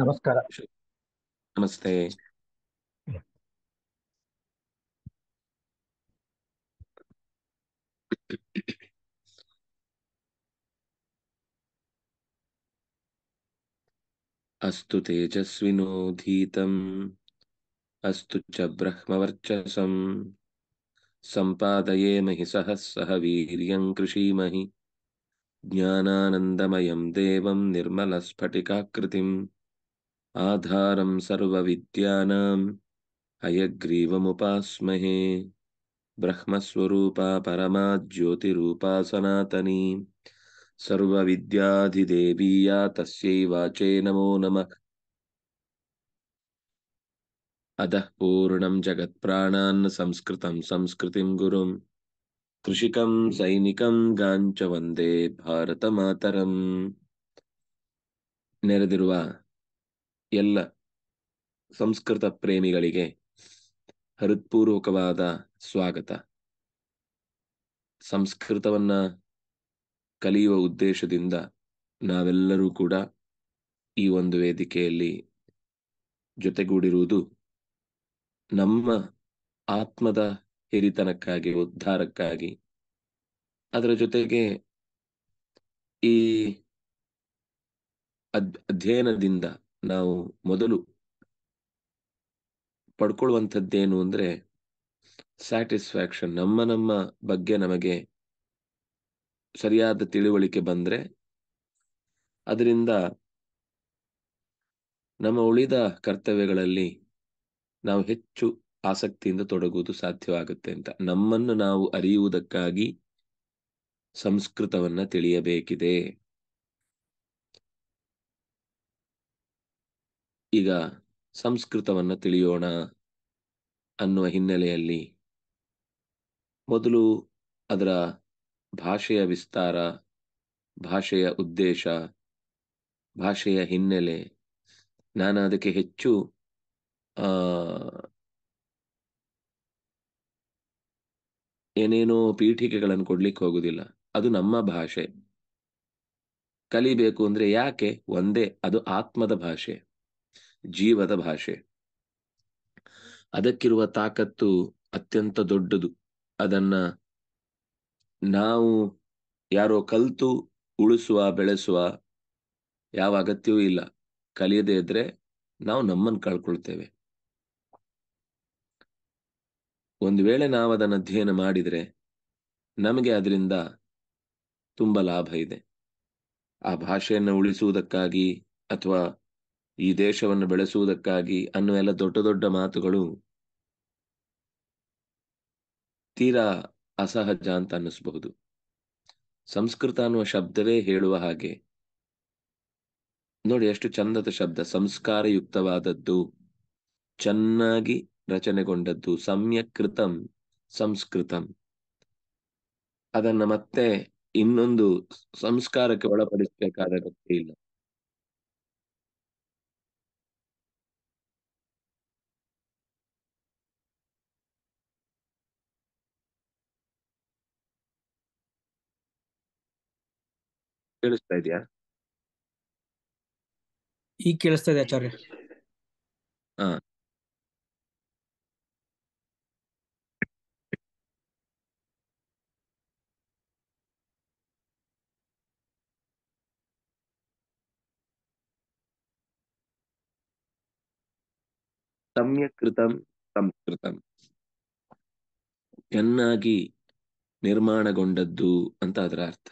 ನಮಸ್ಕಾರ ನಮಸ್ತೆ अस्तु तेजस्विनोधीतम् अस्तु च ब्रह्मवर्चसम् सह सह वीर्यं कृषीमहि ज्ञानानन्दमयं देवं निर्मलस्फटिकाकृतिम् आधारं सर्वविद्यानाम् हयग्रीवमुपास्महे ब्रह्मस्वरूपा परमा ज्योतिरूपा सनातनी सर्वविद्याधिदेवीया तस्यै वाचे नमो नमः अधः पूर्णं जगत्प्राणान् संस्कृतं संस्कृतिं गुरुम् कृषिकं सैनिकं गाञ्च वन्दे भारतमातरम् ನೆರೆದಿರುವ ಎಲ್ಲ ಸಂಸ್ಕೃತ ಪ್ರೇಮಿಗಳಿಗೆ ಹೃತ್ಪೂರ್ವಕವಾದ ಸ್ವಾಗತ ಸಂಸ್ಕೃತವನ್ನ ಕಲಿಯುವ ಉದ್ದೇಶದಿಂದ ನಾವೆಲ್ಲರೂ ಕೂಡ ಈ ಒಂದು ವೇದಿಕೆಯಲ್ಲಿ ಜೊತೆಗೂಡಿರುವುದು ನಮ್ಮ ಆತ್ಮದ ಹಿರಿತನಕ್ಕಾಗಿ ಉದ್ಧಾರಕ್ಕಾಗಿ ಅದರ ಜೊತೆಗೆ ಈ ಅಧ್ಯಯನದಿಂದ ನಾವು ಮೊದಲು ಪಡ್ಕೊಳ್ಳುವಂಥದ್ದೇನು ಅಂದ್ರೆ ಸ್ಯಾಟಿಸ್ಫ್ಯಾಕ್ಷನ್ ನಮ್ಮ ನಮ್ಮ ಬಗ್ಗೆ ನಮಗೆ ಸರಿಯಾದ ತಿಳುವಳಿಕೆ ಬಂದ್ರೆ ಅದರಿಂದ ನಮ್ಮ ಉಳಿದ ಕರ್ತವ್ಯಗಳಲ್ಲಿ ನಾವು ಹೆಚ್ಚು ಆಸಕ್ತಿಯಿಂದ ತೊಡಗುವುದು ಸಾಧ್ಯವಾಗುತ್ತೆ ಅಂತ ನಮ್ಮನ್ನು ನಾವು ಅರಿಯುವುದಕ್ಕಾಗಿ ಸಂಸ್ಕೃತವನ್ನ ತಿಳಿಯಬೇಕಿದೆ ಈಗ ಸಂಸ್ಕೃತವನ್ನು ತಿಳಿಯೋಣ ಅನ್ನುವ ಹಿನ್ನೆಲೆಯಲ್ಲಿ ಮೊದಲು ಅದರ ಭಾಷೆಯ ವಿಸ್ತಾರ ಭಾಷೆಯ ಉದ್ದೇಶ ಭಾಷೆಯ ಹಿನ್ನೆಲೆ ನಾನು ಅದಕ್ಕೆ ಹೆಚ್ಚು ಏನೇನೋ ಪೀಠಿಕೆಗಳನ್ನು ಕೊಡ್ಲಿಕ್ಕೆ ಹೋಗುದಿಲ್ಲ ಅದು ನಮ್ಮ ಭಾಷೆ ಕಲಿಬೇಕು ಅಂದ್ರೆ ಯಾಕೆ ಒಂದೇ ಅದು ಆತ್ಮದ ಭಾಷೆ ಜೀವದ ಭಾಷೆ ಅದಕ್ಕಿರುವ ತಾಕತ್ತು ಅತ್ಯಂತ ದೊಡ್ಡದು ಅದನ್ನ ನಾವು ಯಾರೋ ಕಲ್ತು ಉಳಿಸುವ ಬೆಳೆಸುವ ಯಾವ ಅಗತ್ಯವೂ ಇಲ್ಲ ಕಲಿಯದೇ ಇದ್ರೆ ನಾವು ನಮ್ಮನ್ನು ಕಳ್ಕೊಳ್ತೇವೆ ಒಂದು ವೇಳೆ ನಾವು ಅದನ್ನು ಅಧ್ಯಯನ ಮಾಡಿದರೆ ನಮಗೆ ಅದರಿಂದ ತುಂಬ ಲಾಭ ಇದೆ ಆ ಭಾಷೆಯನ್ನು ಉಳಿಸುವುದಕ್ಕಾಗಿ ಅಥವಾ ಈ ದೇಶವನ್ನು ಬೆಳೆಸುವುದಕ್ಕಾಗಿ ಅನ್ನುವ ಎಲ್ಲ ದೊಡ್ಡ ದೊಡ್ಡ ಮಾತುಗಳು ತೀರಾ ಅಸಹಜ ಅಂತ ಅನ್ನಿಸಬಹುದು ಸಂಸ್ಕೃತ ಅನ್ನುವ ಶಬ್ದವೇ ಹೇಳುವ ಹಾಗೆ ನೋಡಿ ಎಷ್ಟು ಚಂದದ ಶಬ್ದ ಸಂಸ್ಕಾರಯುಕ್ತವಾದದ್ದು ಚೆನ್ನಾಗಿ ರಚನೆಗೊಂಡದ್ದು ಸಮ್ಯಕೃತಂ ಸಂಸ್ಕೃತಂ ಅದನ್ನ ಮತ್ತೆ ಇನ್ನೊಂದು ಸಂಸ್ಕಾರಕ್ಕೆ ಒಳಪಡಿಸಬೇಕಾದ ಗೊತ್ತೇ ಇಲ್ಲ ಕೇಳಿಸ್ತಾ ಇದೆಯಾ ಈಗ ಕೇಳಿಸ್ತಾ ಇದೆ ಆಚಾರ್ಯ ಹಾ ಸಮ್ಯಕ್ ಕೃತಂ ಸಂಸ್ಕೃತಂ ಚೆನ್ನಾಗಿ ನಿರ್ಮಾಣಗೊಂಡದ್ದು ಅಂತ ಅದರ ಅರ್ಥ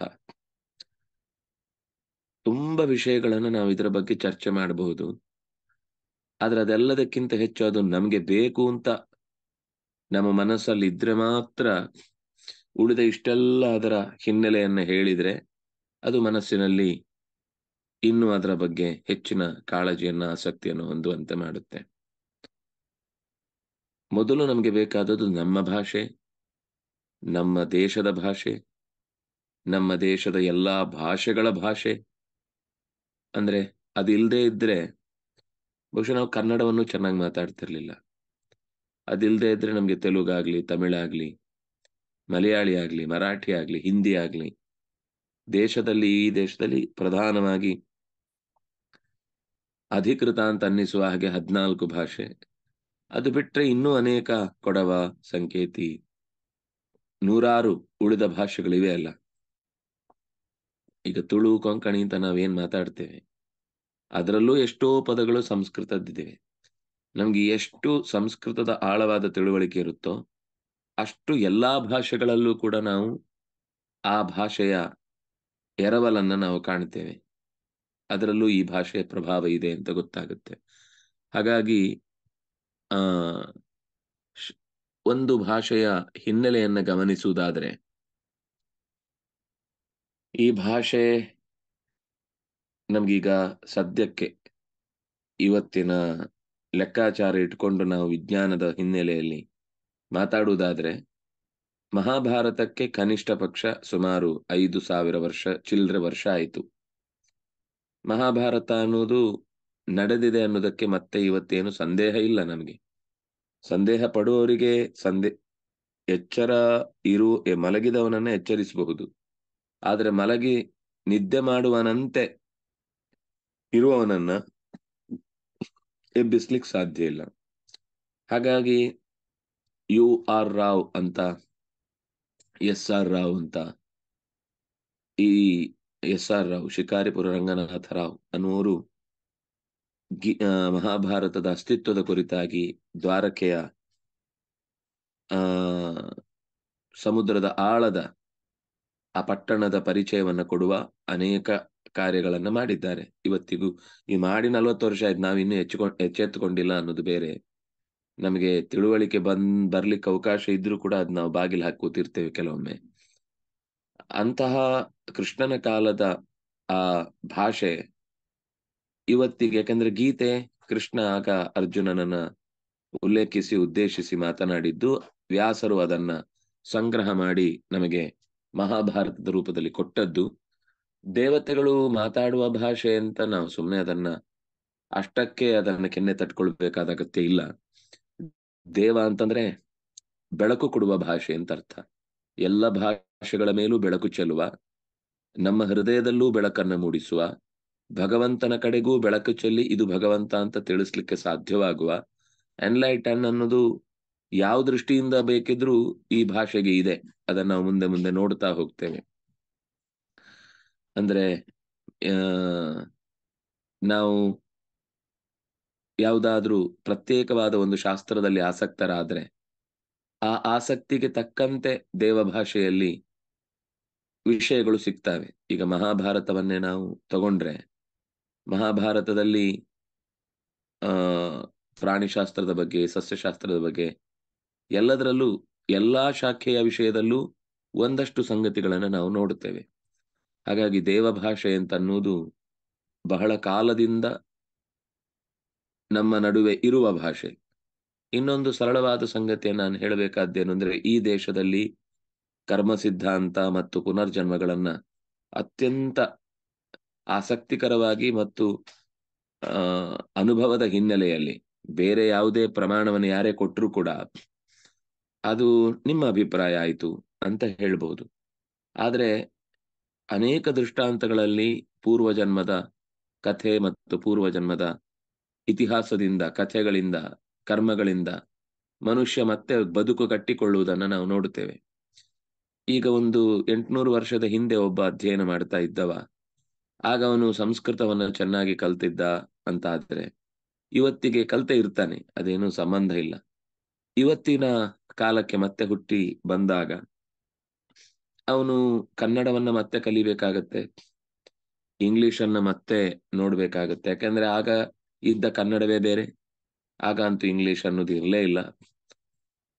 ತುಂಬಾ ವಿಷಯಗಳನ್ನು ನಾವು ಇದರ ಬಗ್ಗೆ ಚರ್ಚೆ ಮಾಡಬಹುದು ಆದ್ರೆ ಅದೆಲ್ಲದಕ್ಕಿಂತ ಹೆಚ್ಚು ಅದು ನಮ್ಗೆ ಬೇಕು ಅಂತ ನಮ್ಮ ಮನಸ್ಸಲ್ಲಿ ಇದ್ರೆ ಮಾತ್ರ ಉಳಿದ ಇಷ್ಟೆಲ್ಲ ಅದರ ಹಿನ್ನೆಲೆಯನ್ನ ಹೇಳಿದ್ರೆ ಅದು ಮನಸ್ಸಿನಲ್ಲಿ ಇನ್ನು ಅದರ ಬಗ್ಗೆ ಹೆಚ್ಚಿನ ಕಾಳಜಿಯನ್ನ ಆಸಕ್ತಿಯನ್ನು ಹೊಂದುವಂತೆ ಮಾಡುತ್ತೆ ಮೊದಲು ನಮಗೆ ಬೇಕಾದದ್ದು ನಮ್ಮ ಭಾಷೆ ನಮ್ಮ ದೇಶದ ಭಾಷೆ ನಮ್ಮ ದೇಶದ ಎಲ್ಲ ಭಾಷೆಗಳ ಭಾಷೆ ಅಂದ್ರೆ ಅದಿಲ್ಲದೆ ಇದ್ರೆ ಬಹುಶಃ ನಾವು ಕನ್ನಡವನ್ನು ಚೆನ್ನಾಗಿ ಮಾತಾಡ್ತಿರ್ಲಿಲ್ಲ ಅದಿಲ್ಲದೆ ಇದ್ರೆ ನಮ್ಗೆ ತೆಲುಗಾಗ್ಲಿ ತಮಿಳಾಗ್ಲಿ ಮಲಯಾಳಿ ಆಗ್ಲಿ ಮರಾಠಿ ಆಗ್ಲಿ ಹಿಂದಿ ಆಗ್ಲಿ ದೇಶದಲ್ಲಿ ಈ ದೇಶದಲ್ಲಿ ಪ್ರಧಾನವಾಗಿ ಅಧಿಕೃತ ಅಂತ ಅನ್ನಿಸುವ ಹಾಗೆ ಹದಿನಾಲ್ಕು ಭಾಷೆ ಅದು ಬಿಟ್ರೆ ಇನ್ನೂ ಅನೇಕ ಕೊಡವ ಸಂಕೇತಿ ನೂರಾರು ಉಳಿದ ಭಾಷೆಗಳಿವೆ ಅಲ್ಲ ಈಗ ತುಳು ಕೊಂಕಣಿ ಅಂತ ನಾವೇನ್ ಮಾತಾಡ್ತೇವೆ ಅದರಲ್ಲೂ ಎಷ್ಟೋ ಪದಗಳು ಸಂಸ್ಕೃತದ್ದಿದೆ ನಮ್ಗೆ ಎಷ್ಟು ಸಂಸ್ಕೃತದ ಆಳವಾದ ತಿಳುವಳಿಕೆ ಇರುತ್ತೋ ಅಷ್ಟು ಎಲ್ಲಾ ಭಾಷೆಗಳಲ್ಲೂ ಕೂಡ ನಾವು ಆ ಭಾಷೆಯ ಎರವಲನ್ನ ನಾವು ಕಾಣ್ತೇವೆ ಅದರಲ್ಲೂ ಈ ಭಾಷೆಯ ಪ್ರಭಾವ ಇದೆ ಅಂತ ಗೊತ್ತಾಗುತ್ತೆ ಹಾಗಾಗಿ ಆ ಒಂದು ಭಾಷೆಯ ಹಿನ್ನೆಲೆಯನ್ನ ಗಮನಿಸುವುದಾದ್ರೆ ಈ ಭಾಷೆ ನಮ್ಗೀಗ ಸದ್ಯಕ್ಕೆ ಇವತ್ತಿನ ಲೆಕ್ಕಾಚಾರ ಇಟ್ಕೊಂಡು ನಾವು ವಿಜ್ಞಾನದ ಹಿನ್ನೆಲೆಯಲ್ಲಿ ಮಾತಾಡುವುದಾದ್ರೆ ಮಹಾಭಾರತಕ್ಕೆ ಕನಿಷ್ಠ ಪಕ್ಷ ಸುಮಾರು ಐದು ಸಾವಿರ ವರ್ಷ ಚಿಲ್ಲರೆ ವರ್ಷ ಆಯಿತು ಮಹಾಭಾರತ ಅನ್ನೋದು ನಡೆದಿದೆ ಅನ್ನೋದಕ್ಕೆ ಮತ್ತೆ ಇವತ್ತೇನು ಸಂದೇಹ ಇಲ್ಲ ನಮಗೆ ಸಂದೇಹ ಪಡುವವರಿಗೆ ಸಂದೇ ಎಚ್ಚರ ಇರು ಮಲಗಿದವನನ್ನ ಎಚ್ಚರಿಸಬಹುದು ಆದರೆ ಮಲಗಿ ನಿದ್ದೆ ಮಾಡುವನಂತೆ ಇರುವವನನ್ನ ಎಬ್ಬಿಸ್ಲಿಕ್ಕೆ ಸಾಧ್ಯ ಇಲ್ಲ ಹಾಗಾಗಿ ಯು ಆರ್ ರಾವ್ ಅಂತ ಎಸ್ ಆರ್ ರಾವ್ ಅಂತ ಈ ಎಸ್ ಆರ್ ರಾವ್ ಶಿಕಾರಿಪುರ ರಂಗನಾಥ ರಾವ್ ಅನ್ನುವರು ಗಿ ಮಹಾಭಾರತದ ಅಸ್ತಿತ್ವದ ಕುರಿತಾಗಿ ದ್ವಾರಕೆಯ ಸಮುದ್ರದ ಆಳದ ಆ ಪಟ್ಟಣದ ಪರಿಚಯವನ್ನು ಕೊಡುವ ಅನೇಕ ಕಾರ್ಯಗಳನ್ನ ಮಾಡಿದ್ದಾರೆ ಇವತ್ತಿಗೂ ಈ ಮಾಡಿ ನಲವತ್ತು ವರ್ಷ ಆಯ್ತು ನಾವು ಇನ್ನೂ ಹೆಚ್ಚು ಎಚ್ಚೆತ್ತುಕೊಂಡಿಲ್ಲ ಅನ್ನೋದು ಬೇರೆ ನಮಗೆ ತಿಳುವಳಿಕೆ ಬಂದ್ ಬರ್ಲಿಕ್ಕೆ ಅವಕಾಶ ಇದ್ರೂ ಕೂಡ ಅದ್ ನಾವು ಬಾಗಿಲು ಹಾಕೋತಿರ್ತೇವೆ ಕೆಲವೊಮ್ಮೆ ಅಂತಹ ಕೃಷ್ಣನ ಕಾಲದ ಆ ಭಾಷೆ ಇವತ್ತಿಗೆ ಯಾಕಂದ್ರೆ ಗೀತೆ ಕೃಷ್ಣ ಆಗ ಅರ್ಜುನನನ್ನ ಉಲ್ಲೇಖಿಸಿ ಉದ್ದೇಶಿಸಿ ಮಾತನಾಡಿದ್ದು ವ್ಯಾಸರು ಅದನ್ನ ಸಂಗ್ರಹ ಮಾಡಿ ನಮಗೆ ಮಹಾಭಾರತದ ರೂಪದಲ್ಲಿ ಕೊಟ್ಟದ್ದು ದೇವತೆಗಳು ಮಾತಾಡುವ ಭಾಷೆ ಅಂತ ನಾವು ಸುಮ್ಮನೆ ಅದನ್ನ ಅಷ್ಟಕ್ಕೆ ಅದನ್ನ ಕೆನ್ನೆ ತಟ್ಕೊಳ್ಬೇಕಾದ ಅಗತ್ಯ ಇಲ್ಲ ದೇವ ಅಂತಂದ್ರೆ ಬೆಳಕು ಕೊಡುವ ಭಾಷೆ ಅಂತ ಅರ್ಥ ಎಲ್ಲ ಭಾಷೆಗಳ ಮೇಲೂ ಬೆಳಕು ಚೆಲ್ಲುವ ನಮ್ಮ ಹೃದಯದಲ್ಲೂ ಬೆಳಕನ್ನು ಮೂಡಿಸುವ ಭಗವಂತನ ಕಡೆಗೂ ಬೆಳಕು ಚೆಲ್ಲಿ ಇದು ಭಗವಂತ ಅಂತ ತಿಳಿಸ್ಲಿಕ್ಕೆ ಸಾಧ್ಯವಾಗುವ ಎನ್ಲೈಟನ್ ಅನ್ನೋದು ಯಾವ ದೃಷ್ಟಿಯಿಂದ ಬೇಕಿದ್ರೂ ಈ ಭಾಷೆಗೆ ಇದೆ ಅದನ್ನ ನಾವು ಮುಂದೆ ಮುಂದೆ ನೋಡ್ತಾ ಹೋಗ್ತೇವೆ ಅಂದ್ರೆ ನಾವು ಯಾವುದಾದ್ರೂ ಪ್ರತ್ಯೇಕವಾದ ಒಂದು ಶಾಸ್ತ್ರದಲ್ಲಿ ಆಸಕ್ತರಾದ್ರೆ ಆ ಆಸಕ್ತಿಗೆ ತಕ್ಕಂತೆ ದೇವಭಾಷೆಯಲ್ಲಿ ವಿಷಯಗಳು ಸಿಗ್ತವೆ ಈಗ ಮಹಾಭಾರತವನ್ನೇ ನಾವು ತಗೊಂಡ್ರೆ ಮಹಾಭಾರತದಲ್ಲಿ ಆ ಪ್ರಾಣಿಶಾಸ್ತ್ರದ ಬಗ್ಗೆ ಸಸ್ಯಶಾಸ್ತ್ರದ ಬಗ್ಗೆ ಎಲ್ಲದರಲ್ಲೂ ಎಲ್ಲಾ ಶಾಖೆಯ ವಿಷಯದಲ್ಲೂ ಒಂದಷ್ಟು ಸಂಗತಿಗಳನ್ನು ನಾವು ನೋಡುತ್ತೇವೆ ಹಾಗಾಗಿ ದೇವಭಾಷೆ ಅಂತ ಅನ್ನೋದು ಬಹಳ ಕಾಲದಿಂದ ನಮ್ಮ ನಡುವೆ ಇರುವ ಭಾಷೆ ಇನ್ನೊಂದು ಸರಳವಾದ ಸಂಗತಿಯನ್ನು ನಾನು ಹೇಳಬೇಕಾದ್ದೇನು ಅಂದರೆ ಈ ದೇಶದಲ್ಲಿ ಕರ್ಮ ಸಿದ್ಧಾಂತ ಮತ್ತು ಪುನರ್ಜನ್ಮಗಳನ್ನ ಅತ್ಯಂತ ಆಸಕ್ತಿಕರವಾಗಿ ಮತ್ತು ಅನುಭವದ ಹಿನ್ನೆಲೆಯಲ್ಲಿ ಬೇರೆ ಯಾವುದೇ ಪ್ರಮಾಣವನ್ನು ಯಾರೇ ಕೊಟ್ಟರೂ ಕೂಡ ಅದು ನಿಮ್ಮ ಅಭಿಪ್ರಾಯ ಆಯಿತು ಅಂತ ಹೇಳಬಹುದು ಆದರೆ ಅನೇಕ ದೃಷ್ಟಾಂತಗಳಲ್ಲಿ ಪೂರ್ವಜನ್ಮದ ಕಥೆ ಮತ್ತು ಪೂರ್ವಜನ್ಮದ ಇತಿಹಾಸದಿಂದ ಕಥೆಗಳಿಂದ ಕರ್ಮಗಳಿಂದ ಮನುಷ್ಯ ಮತ್ತೆ ಬದುಕು ಕಟ್ಟಿಕೊಳ್ಳುವುದನ್ನು ನಾವು ನೋಡುತ್ತೇವೆ ಈಗ ಒಂದು ಎಂಟುನೂರು ವರ್ಷದ ಹಿಂದೆ ಒಬ್ಬ ಅಧ್ಯಯನ ಮಾಡ್ತಾ ಇದ್ದವ ಆಗ ಅವನು ಸಂಸ್ಕೃತವನ್ನು ಚೆನ್ನಾಗಿ ಕಲ್ತಿದ್ದ ಅಂತ ಆದರೆ ಇವತ್ತಿಗೆ ಕಲ್ತೆ ಇರ್ತಾನೆ ಅದೇನು ಸಂಬಂಧ ಇಲ್ಲ ಇವತ್ತಿನ ಕಾಲಕ್ಕೆ ಮತ್ತೆ ಹುಟ್ಟಿ ಬಂದಾಗ ಅವನು ಕನ್ನಡವನ್ನ ಮತ್ತೆ ಕಲಿಬೇಕಾಗತ್ತೆ ಇಂಗ್ಲಿಷ್ ಅನ್ನ ಮತ್ತೆ ನೋಡ್ಬೇಕಾಗತ್ತೆ ಯಾಕಂದ್ರೆ ಆಗ ಇದ್ದ ಕನ್ನಡವೇ ಬೇರೆ ಆಗ ಅಂತೂ ಇಂಗ್ಲಿಷ್ ಅನ್ನೋದು ಇರಲೇ ಇಲ್ಲ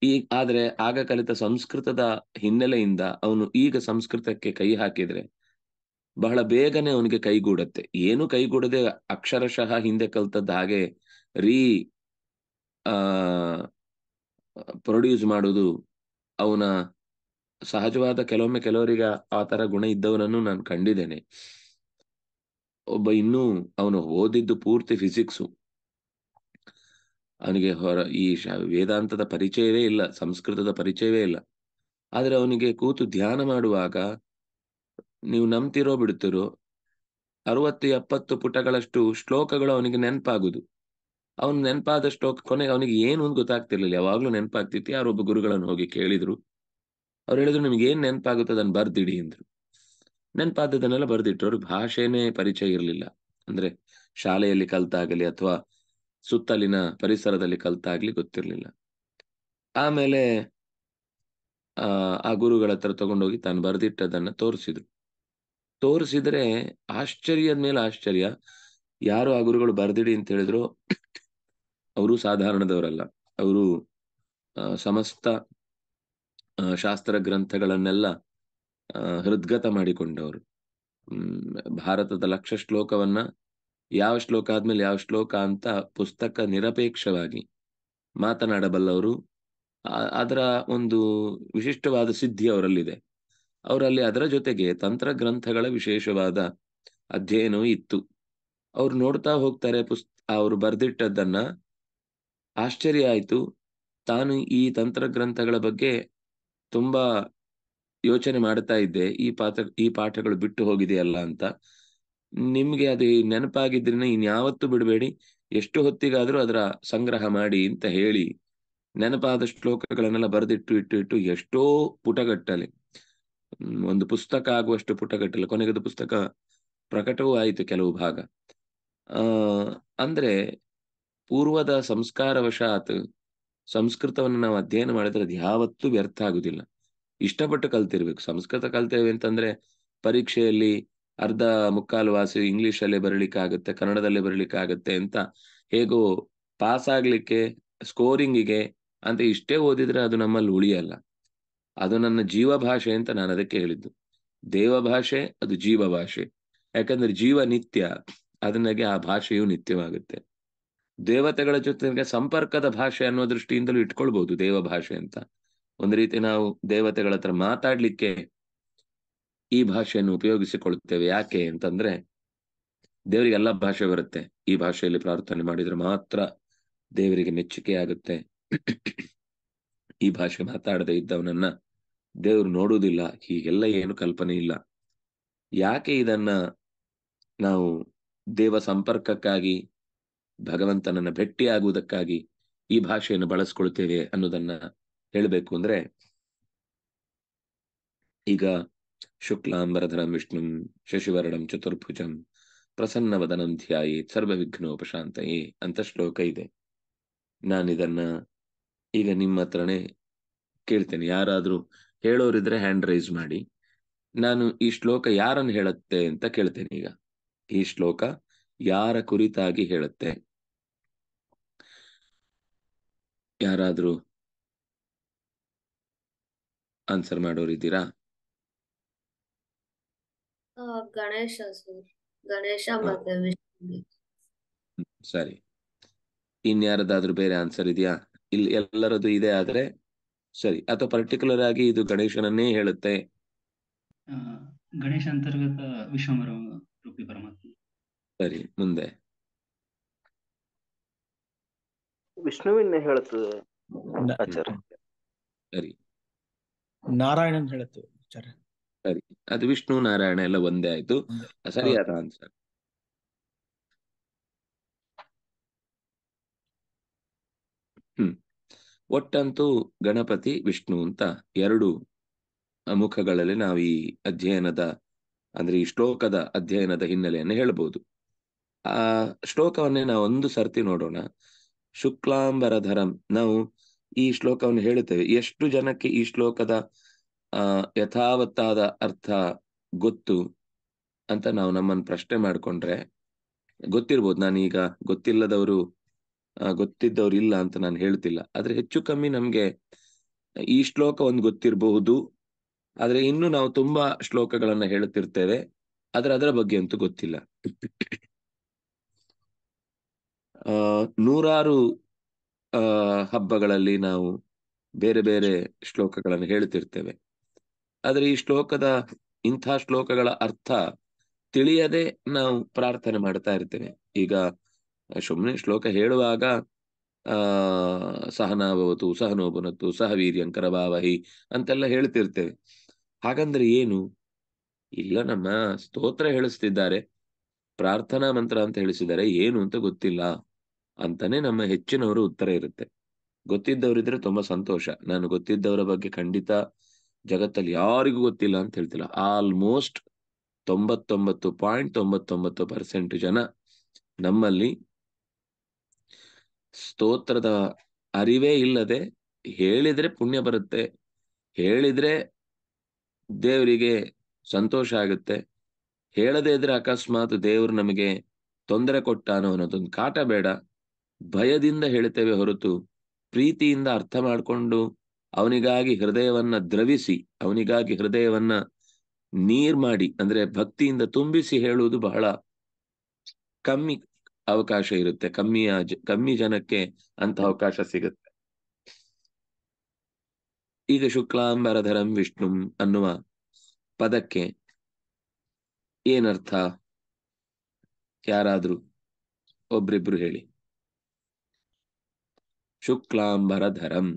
ಈ ಆದ್ರೆ ಆಗ ಕಲಿತ ಸಂಸ್ಕೃತದ ಹಿನ್ನೆಲೆಯಿಂದ ಅವನು ಈಗ ಸಂಸ್ಕೃತಕ್ಕೆ ಕೈ ಹಾಕಿದ್ರೆ ಬಹಳ ಬೇಗನೆ ಅವನಿಗೆ ಕೈಗೂಡತ್ತೆ ಏನು ಕೈಗೂಡದೆ ಅಕ್ಷರಶಃ ಹಿಂದೆ ಕಲ್ತದ್ದ ಹಾಗೆ ರೀ ಆ ಪ್ರೊಡ್ಯೂಸ್ ಮಾಡೋದು ಅವನ ಸಹಜವಾದ ಕೆಲವೊಮ್ಮೆ ಕೆಲವರಿಗೆ ಆ ತರ ಗುಣ ಇದ್ದವನನ್ನು ನಾನು ಕಂಡಿದ್ದೇನೆ ಒಬ್ಬ ಇನ್ನೂ ಅವನು ಓದಿದ್ದು ಪೂರ್ತಿ ಫಿಸಿಕ್ಸು ಅವನಿಗೆ ಹೊರ ಈ ವೇದಾಂತದ ಪರಿಚಯವೇ ಇಲ್ಲ ಸಂಸ್ಕೃತದ ಪರಿಚಯವೇ ಇಲ್ಲ ಆದರೆ ಅವನಿಗೆ ಕೂತು ಧ್ಯಾನ ಮಾಡುವಾಗ ನೀವು ನಂಬ್ತಿರೋ ಬಿಡ್ತಿರೋ ಅರವತ್ತು ಎಪ್ಪತ್ತು ಪುಟಗಳಷ್ಟು ಶ್ಲೋಕಗಳು ಅವನಿಗೆ ನೆನಪಾಗುದು ಅವ್ನ್ ನೆನಪಾದಷ್ಟು ಕೊನೆಗೆ ಅವನಿಗೆ ಏನು ಅಂತ ಗೊತ್ತಾಗ್ತಿರ್ಲಿಲ್ಲ ಯಾವಾಗ್ಲೂ ನೆನಪಾಗ್ತಿತ್ತು ಯಾರೊಬ್ಬ ಗುರುಗಳನ್ನು ಹೋಗಿ ಕೇಳಿದ್ರು ಅವ್ರು ಹೇಳಿದ್ರು ನಿಮ್ಗೆ ಏನ್ ನೆನಪಾಗುತ್ತೆ ಅದನ್ನ ಬರ್ದಿಡಿ ಅಂದ್ರು ನೆನಪಾದದನ್ನೆಲ್ಲ ಬರ್ದಿಟ್ರು ಅವ್ರಿಗೆ ಭಾಷೆನೇ ಪರಿಚಯ ಇರಲಿಲ್ಲ ಅಂದ್ರೆ ಶಾಲೆಯಲ್ಲಿ ಕಲ್ತಾಗಲಿ ಅಥವಾ ಸುತ್ತಲಿನ ಪರಿಸರದಲ್ಲಿ ಕಲ್ತಾಗ್ಲಿ ಗೊತ್ತಿರ್ಲಿಲ್ಲ ಆಮೇಲೆ ಆ ಆ ಗುರುಗಳ ಹತ್ರ ತಗೊಂಡೋಗಿ ತಾನು ಬರ್ದಿಟ್ಟದನ್ನ ತೋರಿಸಿದ್ರು ತೋರಿಸಿದ್ರೆ ಆಶ್ಚರ್ಯದ ಮೇಲೆ ಆಶ್ಚರ್ಯ ಯಾರು ಆ ಗುರುಗಳು ಬರ್ದಿಡಿ ಅಂತ ಹೇಳಿದ್ರು ಅವರು ಸಾಧಾರಣದವರಲ್ಲ ಅವರು ಸಮಸ್ತ ಶಾಸ್ತ್ರ ಗ್ರಂಥಗಳನ್ನೆಲ್ಲ ಹೃದ್ಗತ ಮಾಡಿಕೊಂಡವರು ಭಾರತದ ಲಕ್ಷ ಶ್ಲೋಕವನ್ನ ಯಾವ ಶ್ಲೋಕ ಆದ್ಮೇಲೆ ಯಾವ ಶ್ಲೋಕ ಅಂತ ಪುಸ್ತಕ ನಿರಪೇಕ್ಷವಾಗಿ ಮಾತನಾಡಬಲ್ಲವರು ಅದರ ಒಂದು ವಿಶಿಷ್ಟವಾದ ಸಿದ್ಧಿ ಅವರಲ್ಲಿದೆ ಅವರಲ್ಲಿ ಅದರ ಜೊತೆಗೆ ತಂತ್ರ ಗ್ರಂಥಗಳ ವಿಶೇಷವಾದ ಅಧ್ಯಯನವೂ ಇತ್ತು ಅವ್ರು ನೋಡ್ತಾ ಹೋಗ್ತಾರೆ ಪುಸ್ತ ಅವ್ರು ಬರ್ದಿಟ್ಟದ್ದನ್ನ ಆಶ್ಚರ್ಯ ಆಯಿತು ತಾನು ಈ ತಂತ್ರಗ್ರಂಥಗಳ ಬಗ್ಗೆ ತುಂಬಾ ಯೋಚನೆ ಮಾಡ್ತಾ ಇದ್ದೆ ಈ ಪಾತ್ರ ಈ ಪಾಠಗಳು ಬಿಟ್ಟು ಹೋಗಿದೆಯಲ್ಲ ಅಂತ ನಿಮ್ಗೆ ಅದು ನೆನಪಾಗಿದ್ರೆ ಇನ್ಯಾವತ್ತು ಬಿಡಬೇಡಿ ಎಷ್ಟು ಹೊತ್ತಿಗಾದ್ರೂ ಅದರ ಸಂಗ್ರಹ ಮಾಡಿ ಅಂತ ಹೇಳಿ ನೆನಪಾದ ಶ್ಲೋಕಗಳನ್ನೆಲ್ಲ ಬರೆದಿಟ್ಟು ಇಟ್ಟು ಇಟ್ಟು ಎಷ್ಟೋ ಪುಟಗಟ್ಟಲೆ ಒಂದು ಪುಸ್ತಕ ಆಗುವಷ್ಟು ಪುಟಗಟ್ಟಲೆ ಕೊನೆಗದ ಪುಸ್ತಕ ಪ್ರಕಟವೂ ಆಯಿತು ಕೆಲವು ಭಾಗ ಆ ಅಂದ್ರೆ ಪೂರ್ವದ ಸಂಸ್ಕಾರವಶಾತ್ ಸಂಸ್ಕೃತವನ್ನು ನಾವು ಅಧ್ಯಯನ ಮಾಡಿದ್ರೆ ಅದು ಯಾವತ್ತೂ ವ್ಯರ್ಥ ಆಗುದಿಲ್ಲ ಇಷ್ಟಪಟ್ಟು ಕಲ್ತಿರ್ಬೇಕು ಸಂಸ್ಕೃತ ಕಲ್ತೇವೆ ಅಂತಂದ್ರೆ ಪರೀಕ್ಷೆಯಲ್ಲಿ ಅರ್ಧ ಮುಕ್ಕಾಲು ವಾಸಿ ಇಂಗ್ಲಿಷ್ ಅಲ್ಲೇ ಬರಲಿಕ್ಕೆ ಆಗುತ್ತೆ ಕನ್ನಡದಲ್ಲೇ ಬರಲಿಕ್ಕೆ ಆಗುತ್ತೆ ಅಂತ ಹೇಗೋ ಪಾಸ್ ಆಗ್ಲಿಕ್ಕೆ ಸ್ಕೋರಿಂಗಿಗೆ ಅಂತ ಇಷ್ಟೇ ಓದಿದ್ರೆ ಅದು ನಮ್ಮಲ್ಲಿ ಉಳಿಯಲ್ಲ ಅದು ನನ್ನ ಜೀವ ಭಾಷೆ ಅಂತ ನಾನು ಅದಕ್ಕೆ ಹೇಳಿದ್ದು ದೇವ ಭಾಷೆ ಅದು ಜೀವ ಭಾಷೆ ಯಾಕಂದ್ರೆ ಜೀವ ನಿತ್ಯ ಅದನ್ನಾಗೆ ಆ ಭಾಷೆಯು ನಿತ್ಯವಾಗುತ್ತೆ ದೇವತೆಗಳ ಜೊತೆಗೆ ಸಂಪರ್ಕದ ಭಾಷೆ ಅನ್ನೋ ದೃಷ್ಟಿಯಿಂದಲೂ ಇಟ್ಕೊಳ್ಬಹುದು ದೇವ ಭಾಷೆ ಅಂತ ಒಂದು ರೀತಿ ನಾವು ದೇವತೆಗಳ ಹತ್ರ ಮಾತಾಡ್ಲಿಕ್ಕೆ ಈ ಭಾಷೆಯನ್ನು ಉಪಯೋಗಿಸಿಕೊಳ್ಳುತ್ತೇವೆ ಯಾಕೆ ಅಂತಂದ್ರೆ ದೇವರಿಗೆ ಎಲ್ಲ ಭಾಷೆ ಬರುತ್ತೆ ಈ ಭಾಷೆಯಲ್ಲಿ ಪ್ರಾರ್ಥನೆ ಮಾಡಿದ್ರೆ ಮಾತ್ರ ದೇವರಿಗೆ ಮೆಚ್ಚುಗೆ ಆಗುತ್ತೆ ಈ ಭಾಷೆ ಮಾತಾಡದೆ ಇದ್ದವನನ್ನ ದೇವ್ರು ನೋಡುವುದಿಲ್ಲ ಹೀಗೆಲ್ಲ ಏನು ಕಲ್ಪನೆ ಇಲ್ಲ ಯಾಕೆ ಇದನ್ನ ನಾವು ದೇವ ಸಂಪರ್ಕಕ್ಕಾಗಿ ಭಗವಂತನನ್ನ ಭೆಟ್ಟಿಯಾಗುವುದಕ್ಕಾಗಿ ಈ ಭಾಷೆಯನ್ನು ಬಳಸ್ಕೊಳ್ತೇವೆ ಅನ್ನೋದನ್ನ ಹೇಳಬೇಕು ಅಂದ್ರೆ ಈಗ ಶುಕ್ಲಾಂಬರಧರಂ ವಿಷ್ಣುಂ ಶಶಿವರ್ಣಂ ಚತುರ್ಭುಜಂ ಪ್ರಸನ್ನವದನಂ ಧ್ಯಾಯಿ ಸರ್ವವಿಘ್ನೋಪಶಾಂತಯೇ ಅಂತ ಶ್ಲೋಕ ಇದೆ ನಾನಿದನ್ನ ಈಗ ನಿಮ್ಮ ಹತ್ರನೇ ಕೇಳ್ತೇನೆ ಯಾರಾದ್ರೂ ಹೇಳೋರಿದ್ರೆ ಹ್ಯಾಂಡ್ ರೈಸ್ ಮಾಡಿ ನಾನು ಈ ಶ್ಲೋಕ ಯಾರನ್ನು ಹೇಳುತ್ತೆ ಅಂತ ಕೇಳ್ತೇನೆ ಈಗ ಈ ಶ್ಲೋಕ ಯಾರ ಕುರಿತಾಗಿ ಹೇಳುತ್ತೆ ಯಾರಾದ್ರೂ ಆನ್ಸರ್ ಮಾಡೋರಿದ್ದೀರಾ ಗಣೇಶ ಸರಿ ಇನ್ಯಾರದಾದ್ರೂ ಬೇರೆ ಆನ್ಸರ್ ಇದೆಯಾ ಇಲ್ಲಿ ಎಲ್ಲರದು ಇದೆ ಆದ್ರೆ ಸರಿ ಅಥವಾ ಪರ್ಟಿಕ್ಯುಲರ್ ಆಗಿ ಇದು ಗಣೇಶನನ್ನೇ ಹೇಳುತ್ತೆ ಗಣೇಶ ಅಂತರ್ಗತ ವಿಶ್ವಮರ ರೂಪಿ ಪರಮಾತ್ಮ ಸರಿ ಮುಂದೆ ವಿಷ್ಣುವಿನ ಹೇಳುತ್ತದೆ ಸರಿ ನಾರಾಯಣನ್ ಸರಿ ಅದು ವಿಷ್ಣು ನಾರಾಯಣ ಎಲ್ಲ ಒಂದೇ ಆಯ್ತು ಸರಿಯಾದ ಆನ್ಸರ್ ಹ್ಮ್ ಒಟ್ಟಂತೂ ಗಣಪತಿ ವಿಷ್ಣು ಅಂತ ಎರಡು ಮುಖಗಳಲ್ಲಿ ನಾವು ಈ ಅಧ್ಯಯನದ ಅಂದ್ರೆ ಈ ಶ್ಲೋಕದ ಅಧ್ಯಯನದ ಹಿನ್ನೆಲೆಯನ್ನು ಹೇಳ್ಬೋದು ಆ ಶ್ಲೋಕವನ್ನೇ ನಾವು ಒಂದು ಸರ್ತಿ ನೋಡೋಣ ಶುಕ್ಲಾಂಬರಧರಂ ನಾವು ಈ ಶ್ಲೋಕವನ್ನು ಹೇಳುತ್ತೇವೆ ಎಷ್ಟು ಜನಕ್ಕೆ ಈ ಶ್ಲೋಕದ ಯಥಾವತ್ತಾದ ಅರ್ಥ ಗೊತ್ತು ಅಂತ ನಾವು ನಮ್ಮನ್ನು ಪ್ರಶ್ನೆ ಮಾಡಿಕೊಂಡ್ರೆ ಗೊತ್ತಿರ್ಬೋದು ನಾನೀಗ ಗೊತ್ತಿಲ್ಲದವರು ಗೊತ್ತಿದ್ದವ್ರು ಇಲ್ಲ ಅಂತ ನಾನು ಹೇಳ್ತಿಲ್ಲ ಆದ್ರೆ ಹೆಚ್ಚು ಕಮ್ಮಿ ನಮ್ಗೆ ಈ ಶ್ಲೋಕ ಒಂದು ಗೊತ್ತಿರಬಹುದು ಆದ್ರೆ ಇನ್ನು ನಾವು ತುಂಬಾ ಶ್ಲೋಕಗಳನ್ನ ಹೇಳುತ್ತಿರ್ತೇವೆ ಆದ್ರೆ ಅದರ ಬಗ್ಗೆ ಅಂತೂ ಗೊತ್ತಿಲ್ಲ ನೂರಾರು ಹಬ್ಬಗಳಲ್ಲಿ ನಾವು ಬೇರೆ ಬೇರೆ ಶ್ಲೋಕಗಳನ್ನು ಹೇಳ್ತಿರ್ತೇವೆ ಆದರೆ ಈ ಶ್ಲೋಕದ ಇಂಥ ಶ್ಲೋಕಗಳ ಅರ್ಥ ತಿಳಿಯದೆ ನಾವು ಪ್ರಾರ್ಥನೆ ಮಾಡ್ತಾ ಇರ್ತೇವೆ ಈಗ ಸುಮ್ಮನೆ ಶ್ಲೋಕ ಹೇಳುವಾಗ ಆ ಸಹನಾಭವತು ಸಹನೋಭನತ್ತು ಸಹ ವೀರ್ಯಂಕರ ಭಾವಹಿ ಅಂತೆಲ್ಲ ಹೇಳ್ತಿರ್ತೇವೆ ಹಾಗಂದ್ರೆ ಏನು ಇಲ್ಲ ನಮ್ಮ ಸ್ತೋತ್ರ ಹೇಳಿಸ್ತಿದ್ದಾರೆ ಪ್ರಾರ್ಥನಾ ಮಂತ್ರ ಅಂತ ಹೇಳಿಸಿದ್ದಾರೆ ಏನು ಅಂತ ಗೊತ್ತಿಲ್ಲ ಅಂತಾನೆ ನಮ್ಮ ಹೆಚ್ಚಿನವರು ಉತ್ತರ ಇರುತ್ತೆ ಗೊತ್ತಿದ್ದವರಿದ್ರೆ ತುಂಬಾ ಸಂತೋಷ ನಾನು ಗೊತ್ತಿದ್ದವರ ಬಗ್ಗೆ ಖಂಡಿತ ಜಗತ್ತಲ್ಲಿ ಯಾರಿಗೂ ಗೊತ್ತಿಲ್ಲ ಅಂತ ಹೇಳ್ತಿಲ್ಲ ಆಲ್ಮೋಸ್ಟ್ ತೊಂಬತ್ತೊಂಬತ್ತು ಪಾಯಿಂಟ್ ತೊಂಬತ್ತೊಂಬತ್ತು ಪರ್ಸೆಂಟ್ ಜನ ನಮ್ಮಲ್ಲಿ ಸ್ತೋತ್ರದ ಅರಿವೇ ಇಲ್ಲದೆ ಹೇಳಿದ್ರೆ ಪುಣ್ಯ ಬರುತ್ತೆ ಹೇಳಿದ್ರೆ ದೇವರಿಗೆ ಸಂತೋಷ ಆಗುತ್ತೆ ಹೇಳದೇ ಇದ್ರೆ ಅಕಸ್ಮಾತ್ ದೇವ್ರು ನಮಗೆ ತೊಂದರೆ ಕೊಟ್ಟ ಅನ್ನೋ ಅನ್ನೋದೊಂದು ಕಾಟ ಬೇಡ ಭಯದಿಂದ ಹೇಳ್ತೇವೆ ಹೊರತು ಪ್ರೀತಿಯಿಂದ ಅರ್ಥ ಮಾಡಿಕೊಂಡು ಅವನಿಗಾಗಿ ಹೃದಯವನ್ನ ದ್ರವಿಸಿ ಅವನಿಗಾಗಿ ಹೃದಯವನ್ನ ನೀರ್ ಮಾಡಿ ಅಂದ್ರೆ ಭಕ್ತಿಯಿಂದ ತುಂಬಿಸಿ ಹೇಳುವುದು ಬಹಳ ಕಮ್ಮಿ ಅವಕಾಶ ಇರುತ್ತೆ ಕಮ್ಮಿಯ ಕಮ್ಮಿ ಜನಕ್ಕೆ ಅಂತ ಅವಕಾಶ ಸಿಗುತ್ತೆ ಈಗ ಶುಕ್ಲಾಂಬರಧರಂ ವಿಷ್ಣುಂ ಅನ್ನುವ ಪದಕ್ಕೆ ಏನರ್ಥ ಯಾರಾದ್ರೂ ಒಬ್ರಿಬ್ರು ಹೇಳಿ ಶುಕ್ಲಾಂಬರಧರಂ